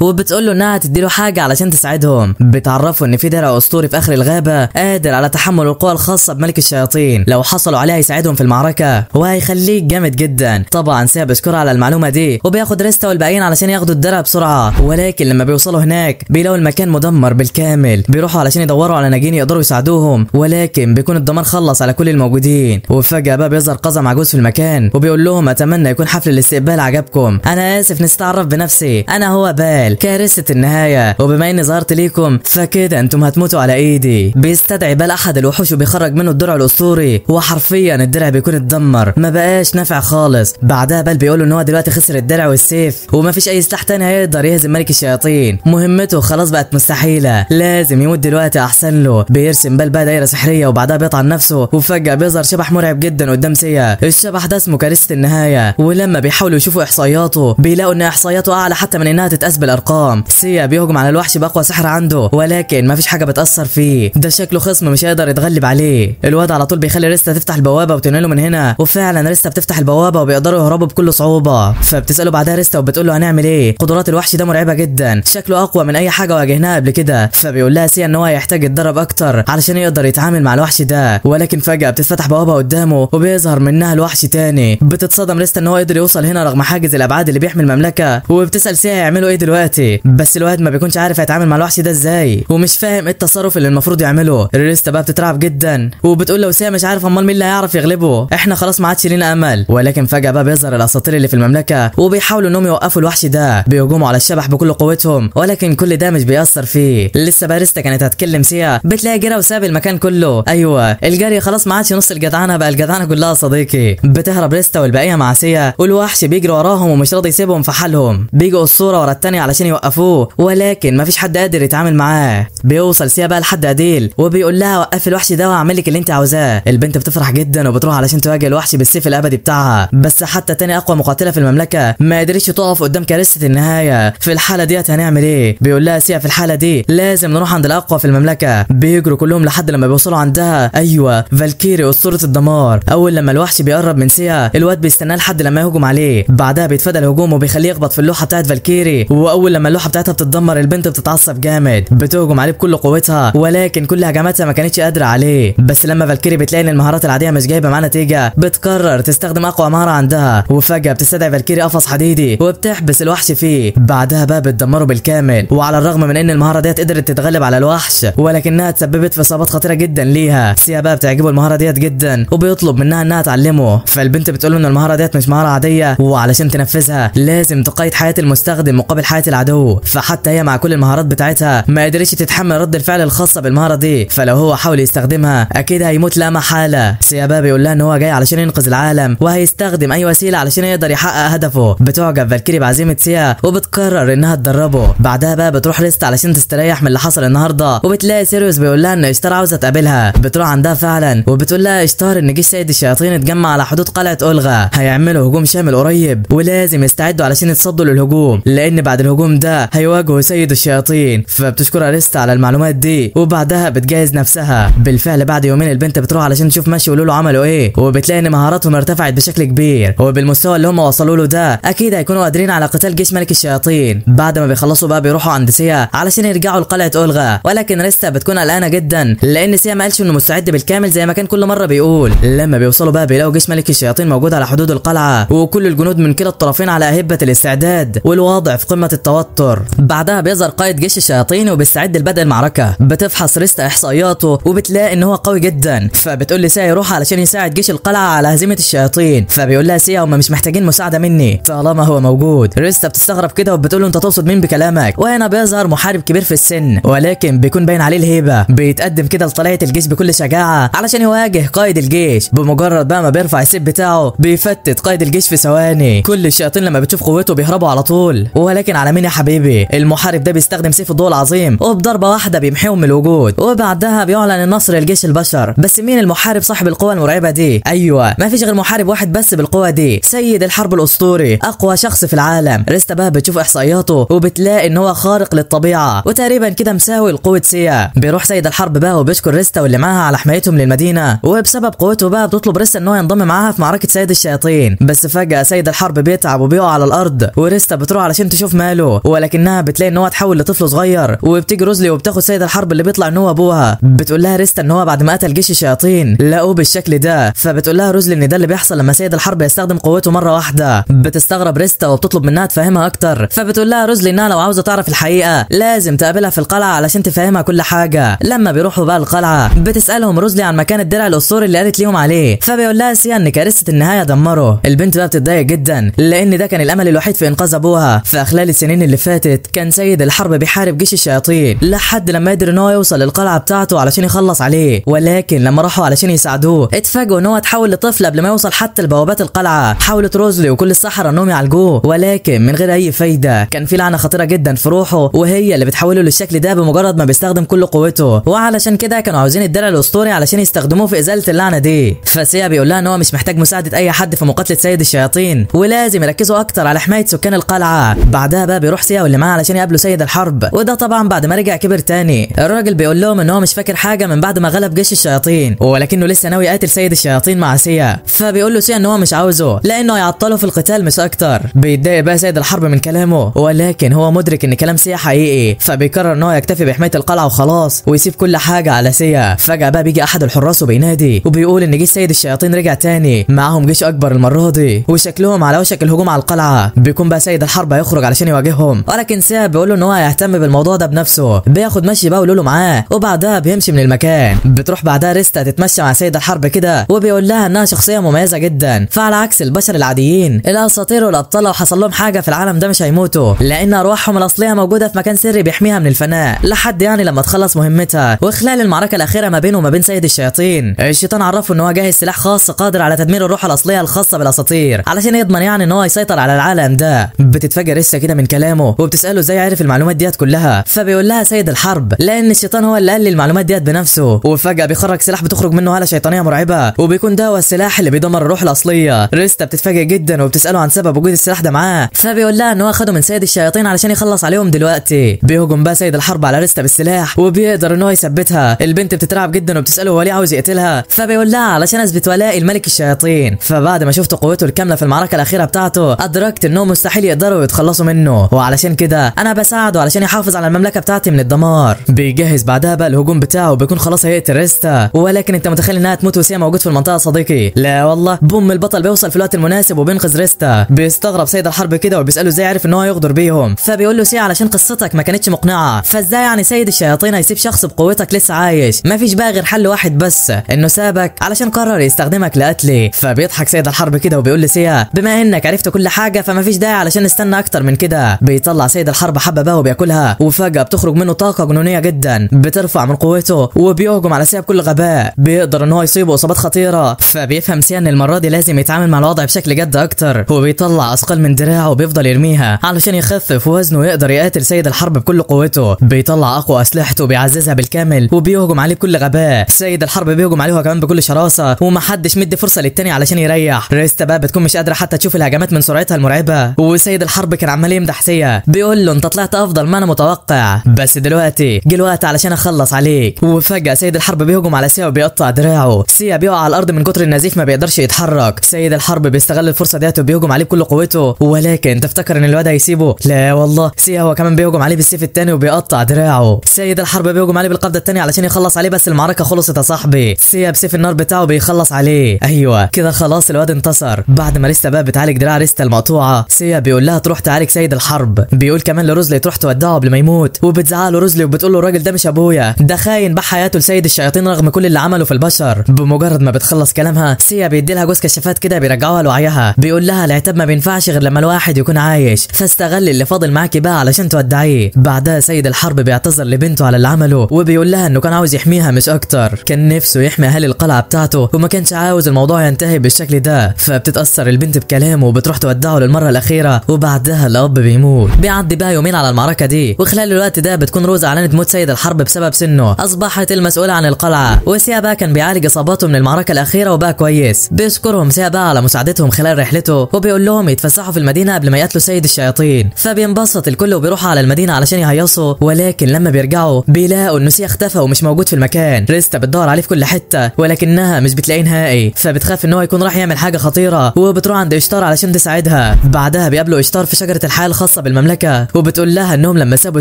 وبتقول له انها له حاجه علشان تساعدهم بتعرفه ان في درع اسطوري في اخر الغابه قادر على تحمل القوى الخاصه بملك الشياطين لو حصلوا عليها يساعدهم في المعركه وهيخليك جامد جدا طبعا سيا بيشكرها على المعلومه دي وبياخد ريستا والباقيين علشان ياخدوا الدرع بسرعه ولكن لما بيوصلوا هناك بيلاقوا المكان مدمر بالكامل بيروحوا علشان يدوروا على ناجين يقدروا يساعدوهم ولكن بيكون الدمار خلص بيرقص على كل الموجودين وفجاه بقى بيظهر قزم عجوز في المكان وبيقول لهم اتمنى يكون حفل الاستقبال عجبكم انا اسف نسيت اعرف بنفسي انا هو بال كارثه النهايه وبما اني ظهرت ليكم فكده انتم هتموتوا على ايدي بيستدعي بال احد الوحوش وبيخرج منه الدرع الاسطوري وحرفيا الدرع بيكون اتدمر ما بقاش نافع خالص بعدها بال بيقول ان هو دلوقتي خسر الدرع والسيف ومفيش اي سلاح تاني هيقدر يهزم ملك الشياطين مهمته خلاص بقت مستحيله لازم يموت دلوقتي احسن له بيرسم بال بقى دايره سحريه وبعدها بيطعن نفسه وفجأة بيظهر شبح مرعب جدا قدام سيا الشبح ده اسمه كارثة النهاية ولما بيحاولوا يشوفوا إحصائياته بيلاقوا إن إحصائياته أعلى حتى من إنها تتقاس بالأرقام سيا بيهجم على الوحش بأقوى سحر عنده ولكن مفيش حاجة بتأثر فيه ده شكله خصم مش هيقدر يتغلب عليه الواد على طول بيخلي ريستا تفتح البوابة وتنقله من هنا وفعلا ريستا بتفتح البوابة وبيقدروا يهربوا بكل صعوبة فبتسأله بعدها ريستا وبتقول له هنعمل إيه قدرات الوحش ده مرعبة جدا شكله أقوى من أي حاجة واجهناها قبل كده فبيقول لها سيا إن هو هيحتاج يتدرب أكتر علشان يقدر يتعامل مع الوحش ده ولكن لكن فجأة بتتفتح بوابة قدامه وبيظهر منها الوحش تاني بتتصدم لسه ان هو قدر يوصل هنا رغم حاجز الابعاد اللي بيحمي المملكة وبتسأل سيها يعملوا ايه دلوقتي بس الواد ما بيكونش عارف هيتعامل مع الوحش ده ازاي ومش فاهم ايه التصرف اللي المفروض يعمله ريستا بقى بتترعب جدا وبتقول لو سيها مش عارف امال مين اللي هيعرف يغلبه احنا خلاص ما عادش لينا امل ولكن فجأة بقى بيظهر الاساطير اللي في المملكة وبيحاولوا انهم يوقفوا الوحش ده بيهجموا على الشبح بكل قوتهم ولكن كل ده مش بيأثر فيه لسه باريستا كانت هتكلم سيها بتلاقي جرا وساب المكان كله ايوه الجري خلاص ما عادش نص الجدعنه بقى الجدعنه كلها صديقي بتهرب لستا والبقيه مع سيا والوحش بيجري وراهم ومش راضي يسيبهم في حالهم بيجوا الصوره ورا الثانيه علشان يوقفوه ولكن مفيش حد قادر يتعامل معاه بيوصل سيا بقى لحد اديل وبيقول لها وقفي الوحش ده واعمل لك اللي انت عاوزاه البنت بتفرح جدا وبتروح علشان تواجه الوحش بالسيف الابدي بتاعها بس حتى تاني اقوى مقاتله في المملكه ما قدرتش تقف قدام كارثه النهايه في الحاله ديت هنعمل ايه بيقول لها سيا في الحاله دي لازم نروح عند الاقوى في المملكه بيجروا كلهم لحد لما بيوصلوا عندها ايوه فالكيري اسطوره الدمار اول لما الوحش بيقرب من سيا الواد بيستناه لحد لما يهجم عليه بعدها بيتفادى الهجوم وبيخليه يخبط في اللوحه بتاعت فالكيري واول لما اللوحه بتاعتها بتتدمر البنت بتتعصب جامد بتهجم عليه بكل قوتها ولكن كل هجماتها ما كانتش قادره عليه بس لما فالكيري بتلاقي ان المهارات العاديه مش جايبه معاه نتيجه بتقرر تستخدم اقوى مهاره عندها وفجاه بتستدعي فالكيري قفص حديدي وبتحبس الوحش فيه بعدها بقى بتدمره بالكامل وعلى الرغم من ان المهاره ديت قدرت تتغلب على الوحش ولكنها تسببت في اصابات خطيره جدا ليها سيا بقى بتعجبه المهاره ديت جدا وبيطلب منها انها تعلمه فالبنت بتقول له ان المهاره ديت مش مهاره عاديه وعلشان تنفذها لازم تقيد حياه المستخدم مقابل حياه العدو فحتى هي مع كل المهارات بتاعتها ما قدرتش تتحمل رد الفعل الخاصه بالمهاره دي فلو هو حاول يستخدمها اكيد هيموت لا محاله سيابا بيقول لها ان هو جاي علشان ينقذ العالم وهيستخدم اي وسيله علشان يقدر يحقق هدفه بتعجب فالكيري بعزيمه سيا وبتقرر انها تدربه بعدها بقى بتروح ريست علشان تستريح من اللي حصل النهارده وبتلاقي سيريوس بيقول لها ان اشترى عاوزه تقابلها بتروح عندها فعلا حالا وبتقول لها اشتار ان جيش سيد الشياطين اتجمع على حدود قلعه اولغا هيعملوا هجوم شامل قريب ولازم يستعدوا علشان يتصدوا للهجوم لان بعد الهجوم ده هيواجهوا سيد الشياطين فبتشكر اريستا على المعلومات دي وبعدها بتجهز نفسها بالفعل بعد يومين البنت بتروح علشان تشوف ماشي ولولو عملوا ايه وبتلاقي ان مهاراتهم ارتفعت بشكل كبير وبالمستوى اللي هم وصلوا له ده اكيد هيكونوا قادرين على قتال جيش ملك الشياطين بعد ما بيخلصوا بقى بيروحوا عند سيا علشان يرجعوا لقلعه اولغا ولكن ريستا بتكون قلقانه جدا لان سيا ما قالش انه مستعد بالكامل زي ما كان كل مره بيقول لما بيوصلوا بقى بيلاقوا جيش ملك الشياطين موجود على حدود القلعه وكل الجنود من كلا الطرفين على اهبه الاستعداد والوضع في قمه التوتر بعدها بيظهر قائد جيش الشياطين وبيستعد لبدء المعركه بتفحص ريستا احصائياته وبتلاقي ان هو قوي جدا فبتقول لسيا يروح علشان يساعد جيش القلعه على هزيمه الشياطين فبيقول لها سيا هم مش محتاجين مساعده مني طالما هو موجود ريستا بتستغرب كده وبتقول له انت تقصد مين بكلامك وهنا بيظهر محارب كبير في السن ولكن بيكون باين عليه الهيبه بيتقدم كده لطلعه الجيش بكل شجاعه على علشان يواجه قائد الجيش بمجرد بقى ما بيرفع السيف بتاعه بيفتت قائد الجيش في ثواني كل الشياطين لما بتشوف قوته بيهربوا على طول ولكن على مين يا حبيبي المحارب ده بيستخدم سيف الضوء العظيم وبضربه واحده بيمحيهم من الوجود وبعدها بيعلن النصر لجيش البشر بس مين المحارب صاحب القوه المرعبه دي ايوه ما فيش غير محارب واحد بس بالقوه دي سيد الحرب الاسطوري اقوى شخص في العالم ريستا بقى بتشوف احصائياته وبتلاقي ان هو خارق للطبيعه وتقريبا كده مساوي لقوه سيا بيروح سيد الحرب بقى وبيشكر ريستا واللي معاها على حمايتهم للمدينه المدينه وبسبب قوته بقى بتطلب ريستا ان هو ينضم معاها في معركه سيد الشياطين بس فجاه سيد الحرب بيتعب وبيقع على الارض وريستا بتروح علشان تشوف ماله ولكنها بتلاقي ان هو اتحول لطفل صغير وبتيجي روزلي وبتاخد سيد الحرب اللي بيطلع ان هو ابوها بتقول لها ريستا ان هو بعد ما قتل جيش الشياطين لقوه بالشكل ده فبتقول لها روزلي ان ده اللي بيحصل لما سيد الحرب يستخدم قوته مره واحده بتستغرب ريستا وبتطلب منها تفهمها اكتر فبتقول لها روزلي انها لو عاوزه تعرف الحقيقه لازم تقابلها في القلعه علشان تفهمها كل حاجه لما بيروحوا بقى القلعه بتسالهم روزلي عن مكان الدرع الاسطوري اللي قالت ليهم عليه فبيقول لها سيا ان كارثه النهايه دمره البنت بقى بتتضايق جدا لان ده كان الامل الوحيد في انقاذ ابوها فخلال السنين اللي فاتت كان سيد الحرب بيحارب جيش الشياطين لحد لما قدر ان هو يوصل للقلعه بتاعته علشان يخلص عليه ولكن لما راحوا علشان يساعدوه اتفاجئوا ان هو اتحول لطفل قبل ما يوصل حتى لبوابات القلعه حاولت روزلي وكل السحره انهم يعالجوه ولكن من غير اي فايده كان في لعنه خطيره جدا في روحه وهي اللي بتحوله للشكل ده بمجرد ما بيستخدم كل قوته وعلشان كده كانوا عاوزين الدرع الاسطوري علشان يستخدموه في ازاله اللعنه دي فسيا بيقول لها ان هو مش محتاج مساعده اي حد في مقاتله سيد الشياطين ولازم يركزوا اكتر على حمايه سكان القلعه بعدها بقى بيروح سيا واللي معاه علشان يقابلوا سيد الحرب وده طبعا بعد ما رجع كبر تاني الراجل بيقول لهم ان هو مش فاكر حاجه من بعد ما غلب جيش الشياطين ولكنه لسه ناوي يقاتل سيد الشياطين مع سيا فبيقول له سيا ان هو مش عاوزه لانه هيعطله في القتال مش اكتر بيتضايق بقى سيد الحرب من كلامه ولكن هو مدرك ان كلام سيا حقيقي فبيقرر ان هو يكتفي بحمايه القلعه وخلاص ويسيب كل حاجه على سيا فجاه بقى بيجي احد حراسه بينادي وبيقول ان جيش سيد الشياطين رجع تاني معاهم جيش اكبر المره دي وشكلهم على وشك الهجوم على القلعه بيكون بقى سيد الحرب هيخرج علشان يواجههم ولكن ساب بيقول له ان هو هيهتم بالموضوع ده بنفسه بياخد مشي بقى ولولو معاه وبعدها بيمشي من المكان بتروح بعدها ريستا تتمشى مع سيد الحرب كده وبيقول لها انها شخصيه مميزه جدا فعلى عكس البشر العاديين الاساطير والابطال لو حصل لهم حاجه في العالم ده مش هيموتوا لان ارواحهم الاصليه موجوده في مكان سري بيحميها من الفناء لحد يعني لما تخلص مهمتها وخلال المعركه الاخيره ما بينه وما بين سيد الشياطين الشياطين الشيطان عرفه ان هو جاهز سلاح خاص قادر على تدمير الروح الاصليه الخاصه بالاساطير علشان يضمن يعني ان هو يسيطر على العالم ده بتتفاجئ لسه كده من كلامه وبتساله ازاي عرف المعلومات ديت كلها فبيقول لها سيد الحرب لان الشيطان هو اللي قال لي المعلومات ديت بنفسه وفجاه بيخرج سلاح بتخرج منه هاله شيطانيه مرعبه وبيكون ده هو السلاح اللي بيدمر الروح الاصليه ريستا بتتفاجئ جدا وبتساله عن سبب وجود السلاح ده معاه فبيقول لها ان هو خده من سيد الشياطين علشان يخلص عليهم دلوقتي بيهجم بقى سيد الحرب على ريستا بالسلاح وبيقدر ان هو يثبتها البنت بتترعب جدا وبتساله هو ليه عاوز يقتلها لها فبيقول لها علشان اثبت ولائي لملك الشياطين فبعد ما شفت قوته الكامله في المعركه الاخيره بتاعته ادركت انه مستحيل يقدروا يتخلصوا منه وعلشان كده انا بساعده علشان يحافظ على المملكه بتاعتي من الدمار بيجهز بعدها بقى الهجوم بتاعه بيكون خلاص هيقتل ريستا ولكن انت متخيل انها تموت وسيا موجود في المنطقه صديقي لا والله بوم البطل بيوصل في الوقت المناسب وبينقذ ريستا بيستغرب سيد الحرب كده وبيساله ازاي عرف ان هو يغدر بيهم فبيقول له سيا علشان قصتك ما كانتش مقنعه فازاي يعني سيد الشياطين هيسيب شخص بقوتك لسه عايش مفيش بقى غير حل واحد بس بس انه سابك علشان قرر يستخدمك لقتلي فبيضحك سيد الحرب كده وبيقول لسيا بما انك عرفت كل حاجه فما فيش داعي علشان نستنى اكتر من كده بيطلع سيد الحرب حبه بقى وبياكلها وفجاه بتخرج منه طاقه جنونيه جدا بترفع من قوته وبيهجم على سيا بكل غباء بيقدر ان هو يصيبه اصابات خطيره فبيفهم سيا ان المره دي لازم يتعامل مع الوضع بشكل جد اكتر وبيطلع اثقال من دراعه وبيفضل يرميها علشان يخفف وزنه ويقدر يقاتل سيد الحرب بكل قوته بيطلع اقوى اسلحته وبيعززها بالكامل وبيهجم عليه بكل غباء سيد الحرب الحرب بيهجم عليها كمان بكل شراسه ومحدش مدي فرصه للتاني علشان يريح ريستا بقى بتكون مش قادره حتى تشوف الهجمات من سرعتها المرعبه وسيد الحرب كان عمال يمدح سيا بيقول له انت طلعت افضل ما انا متوقع بس دلوقتي جه الوقت علشان اخلص عليك وفجاه سيد الحرب بيهجم على سيا وبيقطع دراعه سيا بيقع على الارض من كتر النزيف ما بيقدرش يتحرك سيد الحرب بيستغل الفرصه ديت وبيهجم عليه بكل قوته ولكن تفتكر ان الواد هيسيبه لا والله سيا هو كمان بيهجم عليه بالسيف الثاني وبيقطع دراعه سيد الحرب بيهجم عليه بالقبضه الثانيه علشان يخلص عليه بس المعركه خلصت يا صاحبي صاحبي سيب سيف النار بتاعه بيخلص عليه ايوه كده خلاص الواد انتصر بعد ما لسه بقى بتعالج دراع ريستا المقطوعه سيا بيقول لها تروح تعالج سيد الحرب بيقول كمان لروزلي تروح تودعه قبل ما يموت وبتزعق له روزلي وبتقول له الراجل ده مش ابويا ده خاين باع حياته لسيد الشياطين رغم كل اللي عمله في البشر بمجرد ما بتخلص كلامها سيا بيدي لها جوز كشافات كده بيرجعوها لوعيها بيقول لها العتاب ما بينفعش غير لما الواحد يكون عايش فاستغل اللي فاضل معاكي بقى علشان تودعيه بعدها سيد الحرب بيعتذر لبنته على اللي عمله وبيقول لها انه كان عاوز يحميها مش اكتر كان نفسه يحمي اهالي القلعه بتاعته وما كانش عاوز الموضوع ينتهي بالشكل ده فبتتاثر البنت بكلامه وبتروح تودعه للمره الاخيره وبعدها الاب بيموت بيعدي بقى يومين على المعركه دي وخلال الوقت ده بتكون روز اعلنت موت سيد الحرب بسبب سنه اصبحت المسؤوله عن القلعه وسيا بقى كان بيعالج اصاباته من المعركه الاخيره وبقى كويس بيشكرهم سيا بقى على مساعدتهم خلال رحلته وبيقول لهم يتفسحوا في المدينه قبل ما يقتلوا سيد الشياطين فبينبسط الكل وبيروحوا على المدينه علشان يهيصوا ولكن لما بيرجعوا بيلاقوا انه سيا اختفى ومش موجود في المكان ريستا بتدور عليه في كل حته ولكنها مش بتلاقيه نهائي فبتخاف ان هو يكون راح يعمل حاجه خطيره وبتروح عند اشتار علشان تساعدها بعدها بيقابلوا اشتار في شجره الحياه الخاصه بالمملكه وبتقول لها انهم لما سابوا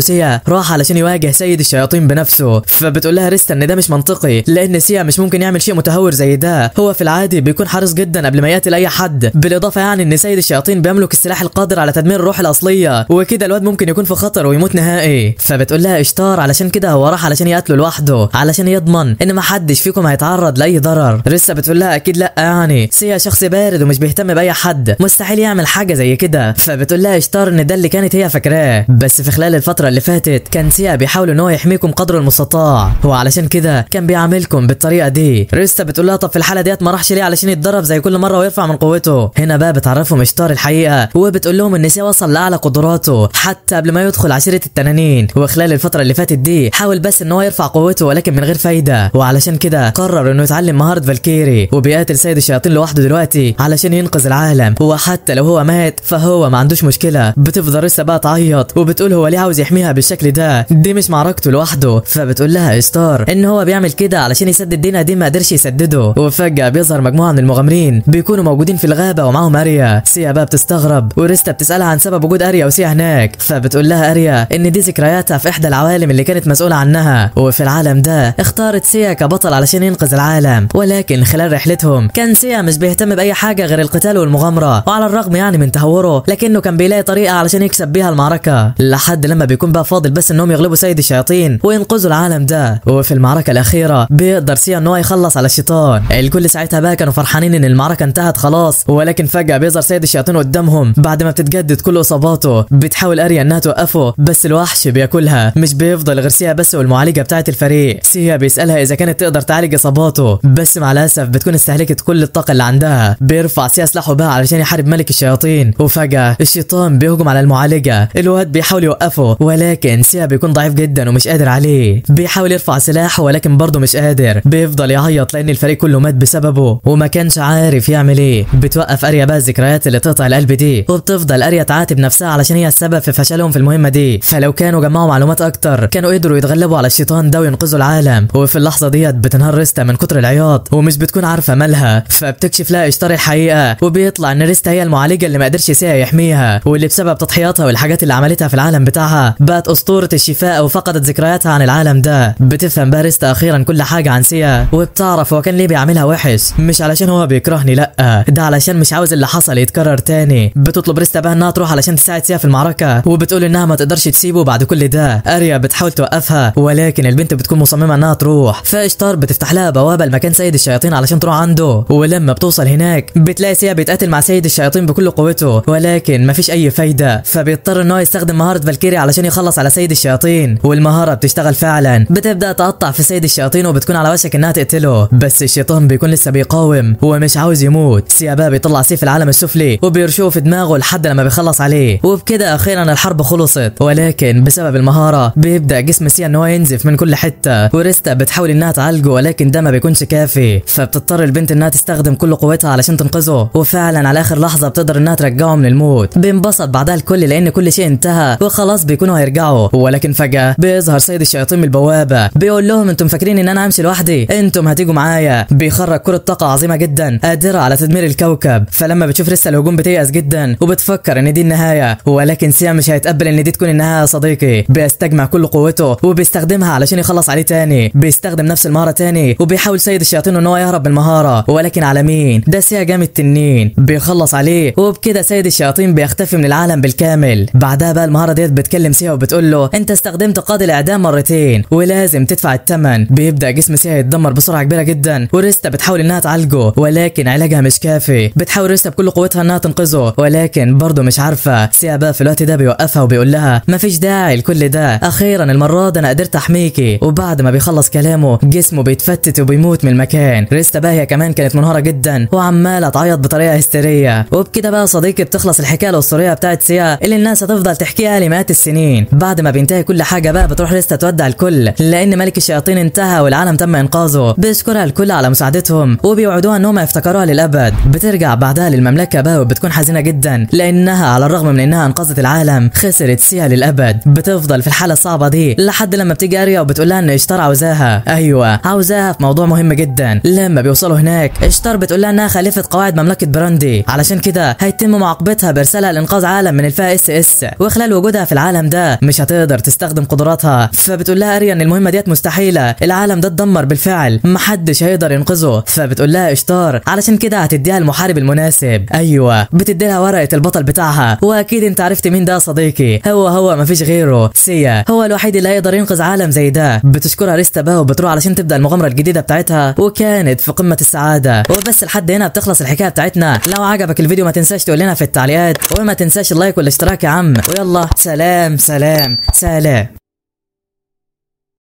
سيا راح علشان يواجه سيد الشياطين بنفسه فبتقول لها ريستا ان ده مش منطقي لان سيا مش ممكن يعمل شيء متهور زي ده هو في العادي بيكون حريص جدا قبل ما يقتل اي حد بالاضافه يعني ان سيد الشياطين بيملك السلاح القادر على تدمير الروح الاصليه وكده الواد ممكن يكون في خطر ويموت نهائي فبتقول لها اشتار علشان كده هو راح علشان يقتله لوحده علشان يضمن ان ما حد حدش فيكم هيتعرض لاي ضرر رسا بتقول لها اكيد لا يعني سيا شخص بارد ومش بيهتم باي حد مستحيل يعمل حاجه زي كده فبتقول لها اشتار ان ده اللي كانت هي فاكراه بس في خلال الفتره اللي فاتت كان سيا بيحاول ان هو يحميكم قدر المستطاع وعلشان كده كان بيعاملكم بالطريقه دي ريستا بتقول لها طب في الحاله ديت ما راحش ليه علشان يتضرب زي كل مره ويرفع من قوته هنا بقى بتعرفهم اشتار الحقيقه وبتقول لهم ان سيا وصل لاعلى قدراته حتى قبل ما يدخل عشيره التنانين وخلال الفتره اللي فاتت دي حاول بس ان هو يرفع قوته ولكن من غير فايده وعلشان عشان كده قرر انه يتعلم مهاره فالكيري وبيقاتل سيد الشياطين لوحده دلوقتي علشان ينقذ العالم وحتى لو هو مات فهو ما عندوش مشكله بتفضل لسه بقى تعيط وبتقول هو ليه عاوز يحميها بالشكل ده دي مش معركته لوحده فبتقول لها ستار ان هو بيعمل كده علشان يسدد دينا دي ما قدرش يسدده وفجاه بيظهر مجموعه من المغامرين بيكونوا موجودين في الغابه ومعاهم اريا سيا بقى بتستغرب وريستا بتسالها عن سبب وجود اريا وسيا هناك فبتقول لها اريا ان دي ذكرياتها في احدى العوالم اللي كانت مسؤوله عنها وفي العالم ده اختارت سيا كبطل بطل علشان ينقذ العالم ولكن خلال رحلتهم كان سيا مش بيهتم باي حاجه غير القتال والمغامره وعلى الرغم يعني من تهوره لكنه كان بيلاقي طريقه علشان يكسب بيها المعركه لحد لما بيكون بقى فاضل بس انهم يغلبوا سيد الشياطين وينقذوا العالم ده وفي المعركه الاخيره بيقدر سيا ان هو يخلص على الشيطان الكل ساعتها بقى كانوا فرحانين ان المعركه انتهت خلاص ولكن فجاه بيظهر سيد الشياطين قدامهم بعد ما بتتجدد كل اصاباته بتحاول اريا انها توقفه بس الوحش بياكلها مش بيفضل غير سيا بس والمعالجه بتاعه الفريق سيا بيسالها اذا كانت تقدر تقدر تعالج اصاباته بس مع الاسف بتكون استهلكت كل الطاقه اللي عندها بيرفع سي اسلحه بقى علشان يحارب ملك الشياطين وفجاه الشيطان بيهجم على المعالجه الواد بيحاول يوقفه ولكن سيا بيكون ضعيف جدا ومش قادر عليه بيحاول يرفع سلاحه ولكن برضه مش قادر بيفضل يعيط لان الفريق كله مات بسببه وما كانش عارف يعمل ايه بتوقف اريا بقى الذكريات اللي تقطع القلب دي وبتفضل اريا تعاتب نفسها علشان هي السبب في فشلهم في المهمه دي فلو كانوا جمعوا معلومات اكتر كانوا قدروا يتغلبوا على الشيطان ده وينقذوا العالم وفي اللحظه ديت بتنهار ريستا من كتر العياط ومش بتكون عارفه مالها فبتكشف لها اشطار الحقيقه وبيطلع ان ريستا هي المعالجه اللي ما قدرش يسيها يحميها واللي بسبب تضحياتها والحاجات اللي عملتها في العالم بتاعها بقت اسطوره الشفاء وفقدت ذكرياتها عن العالم ده بتفهم بقى ريستا اخيرا كل حاجه عن سيا وبتعرف هو كان ليه بيعملها وحش مش علشان هو بيكرهني لا ده علشان مش عاوز اللي حصل يتكرر تاني بتطلب ريستا بقى انها تروح علشان تساعد سيا في المعركه وبتقول انها ما تقدرش تسيبه بعد كل ده اريا بتحاول توقفها ولكن البنت بتكون مصممه انها تروح فاشطار بتفتح لها بوابه لمكان سيد الشياطين علشان تروح عنده ولما بتوصل هناك بتلاقي سيا بيتقاتل مع سيد الشياطين بكل قوته ولكن مفيش اي فايده فبيضطر ان هو يستخدم مهاره فالكيري علشان يخلص على سيد الشياطين والمهاره بتشتغل فعلا بتبدا تقطع في سيد الشياطين وبتكون على وشك انها تقتله بس الشيطان بيكون لسه بيقاوم ومش عاوز يموت سيا بقى بيطلع سيف العالم السفلي وبيرشوه في دماغه لحد لما بيخلص عليه وبكده اخيرا الحرب خلصت ولكن بسبب المهاره بيبدا جسم سيا ان هو ينزف من كل حته وريستا بتحاول انها تعالجه نيجو ولكن ده ما بيكونش كافي فبتضطر البنت انها تستخدم كل قوتها علشان تنقذه وفعلا على اخر لحظه بتقدر انها ترجعه من الموت بينبسط بعدها الكل لان كل شيء انتهى وخلاص بيكونوا هيرجعوا ولكن فجاه بيظهر سيد الشياطين من البوابه بيقول لهم انتم فاكرين ان انا همشي لوحدي انتم هتيجوا معايا بيخرج كره طاقه عظيمه جدا قادره على تدمير الكوكب فلما بتشوف لسه الهجوم بتيأس جدا وبتفكر ان دي النهايه ولكن سيا مش هيتقبل ان دي تكون النهايه يا صديقي بيستجمع كل قوته وبيستخدمها علشان يخلص عليه تاني بيستخدم نفس المهاره مهاره تاني وبيحاول سيد الشياطين ان هو يهرب من المهاره ولكن على مين ده سيا جام التنين بيخلص عليه وبكده سيد الشياطين بيختفي من العالم بالكامل بعدها بقى المهاره ديت بتكلم سيا وبتقول له انت استخدمت قاضي الاعدام مرتين ولازم تدفع الثمن بيبدا جسم سيا يتدمر بسرعه كبيره جدا وريستا بتحاول انها تعالجه ولكن علاجها مش كافي بتحاول ريستا بكل قوتها انها تنقذه ولكن برضه مش عارفه سيا بقى في الوقت ده بيوقفها وبيقول لها مفيش داعي لكل ده اخيرا المره دي انا قدرت احميكي وبعد ما بيخلص كلامه جسم جسمه بيتفتت وبيموت من المكان ريستا باهيه كمان كانت منهاره جدا وعماله تعيط بطريقه هستيريه وبكده بقى صديقي بتخلص الحكايه الاسطوريه بتاعت سيا اللي الناس هتفضل تحكيها لمئات السنين بعد ما بينتهي كل حاجه بقى بتروح ريستا تودع الكل لان ملك الشياطين انتهى والعالم تم انقاذه بيشكرها الكل على مساعدتهم وبيوعدوها انهم يفتكروها للابد بترجع بعدها للمملكه بقى وبتكون حزينه جدا لانها على الرغم من انها انقذت العالم خسرت سيا للابد بتفضل في الحاله الصعبه دي لحد لما بتيجي اريا وبتقول لها ان اشترى عاوزاها ايوه عاوزاها في موضوع مهم جدا لما بيوصلوا هناك اشتر بتقول لها انها خالفت قواعد مملكه براندي علشان كده هيتم معاقبتها بارسالها لانقاذ عالم من الفئه اس اس وخلال وجودها في العالم ده مش هتقدر تستخدم قدراتها فبتقول لها اريا ان المهمه ديت مستحيله العالم ده اتدمر بالفعل محدش هيقدر ينقذه فبتقول لها اشتار علشان كده هتديها المحارب المناسب ايوه لها ورقه البطل بتاعها واكيد انت عرفت مين ده يا صديقي هو هو مفيش غيره سيا هو الوحيد اللي هيقدر ينقذ عالم زي ده بتشكرها ريستا بقى وبتروح علشان تبدا المغامره الجديده بتاعتها وكانت في قمه السعاده وبس لحد هنا بتخلص الحكايه بتاعتنا لو عجبك الفيديو ما تنساش تقول لنا في التعليقات وما تنساش اللايك والاشتراك يا عم ويلا سلام سلام سلام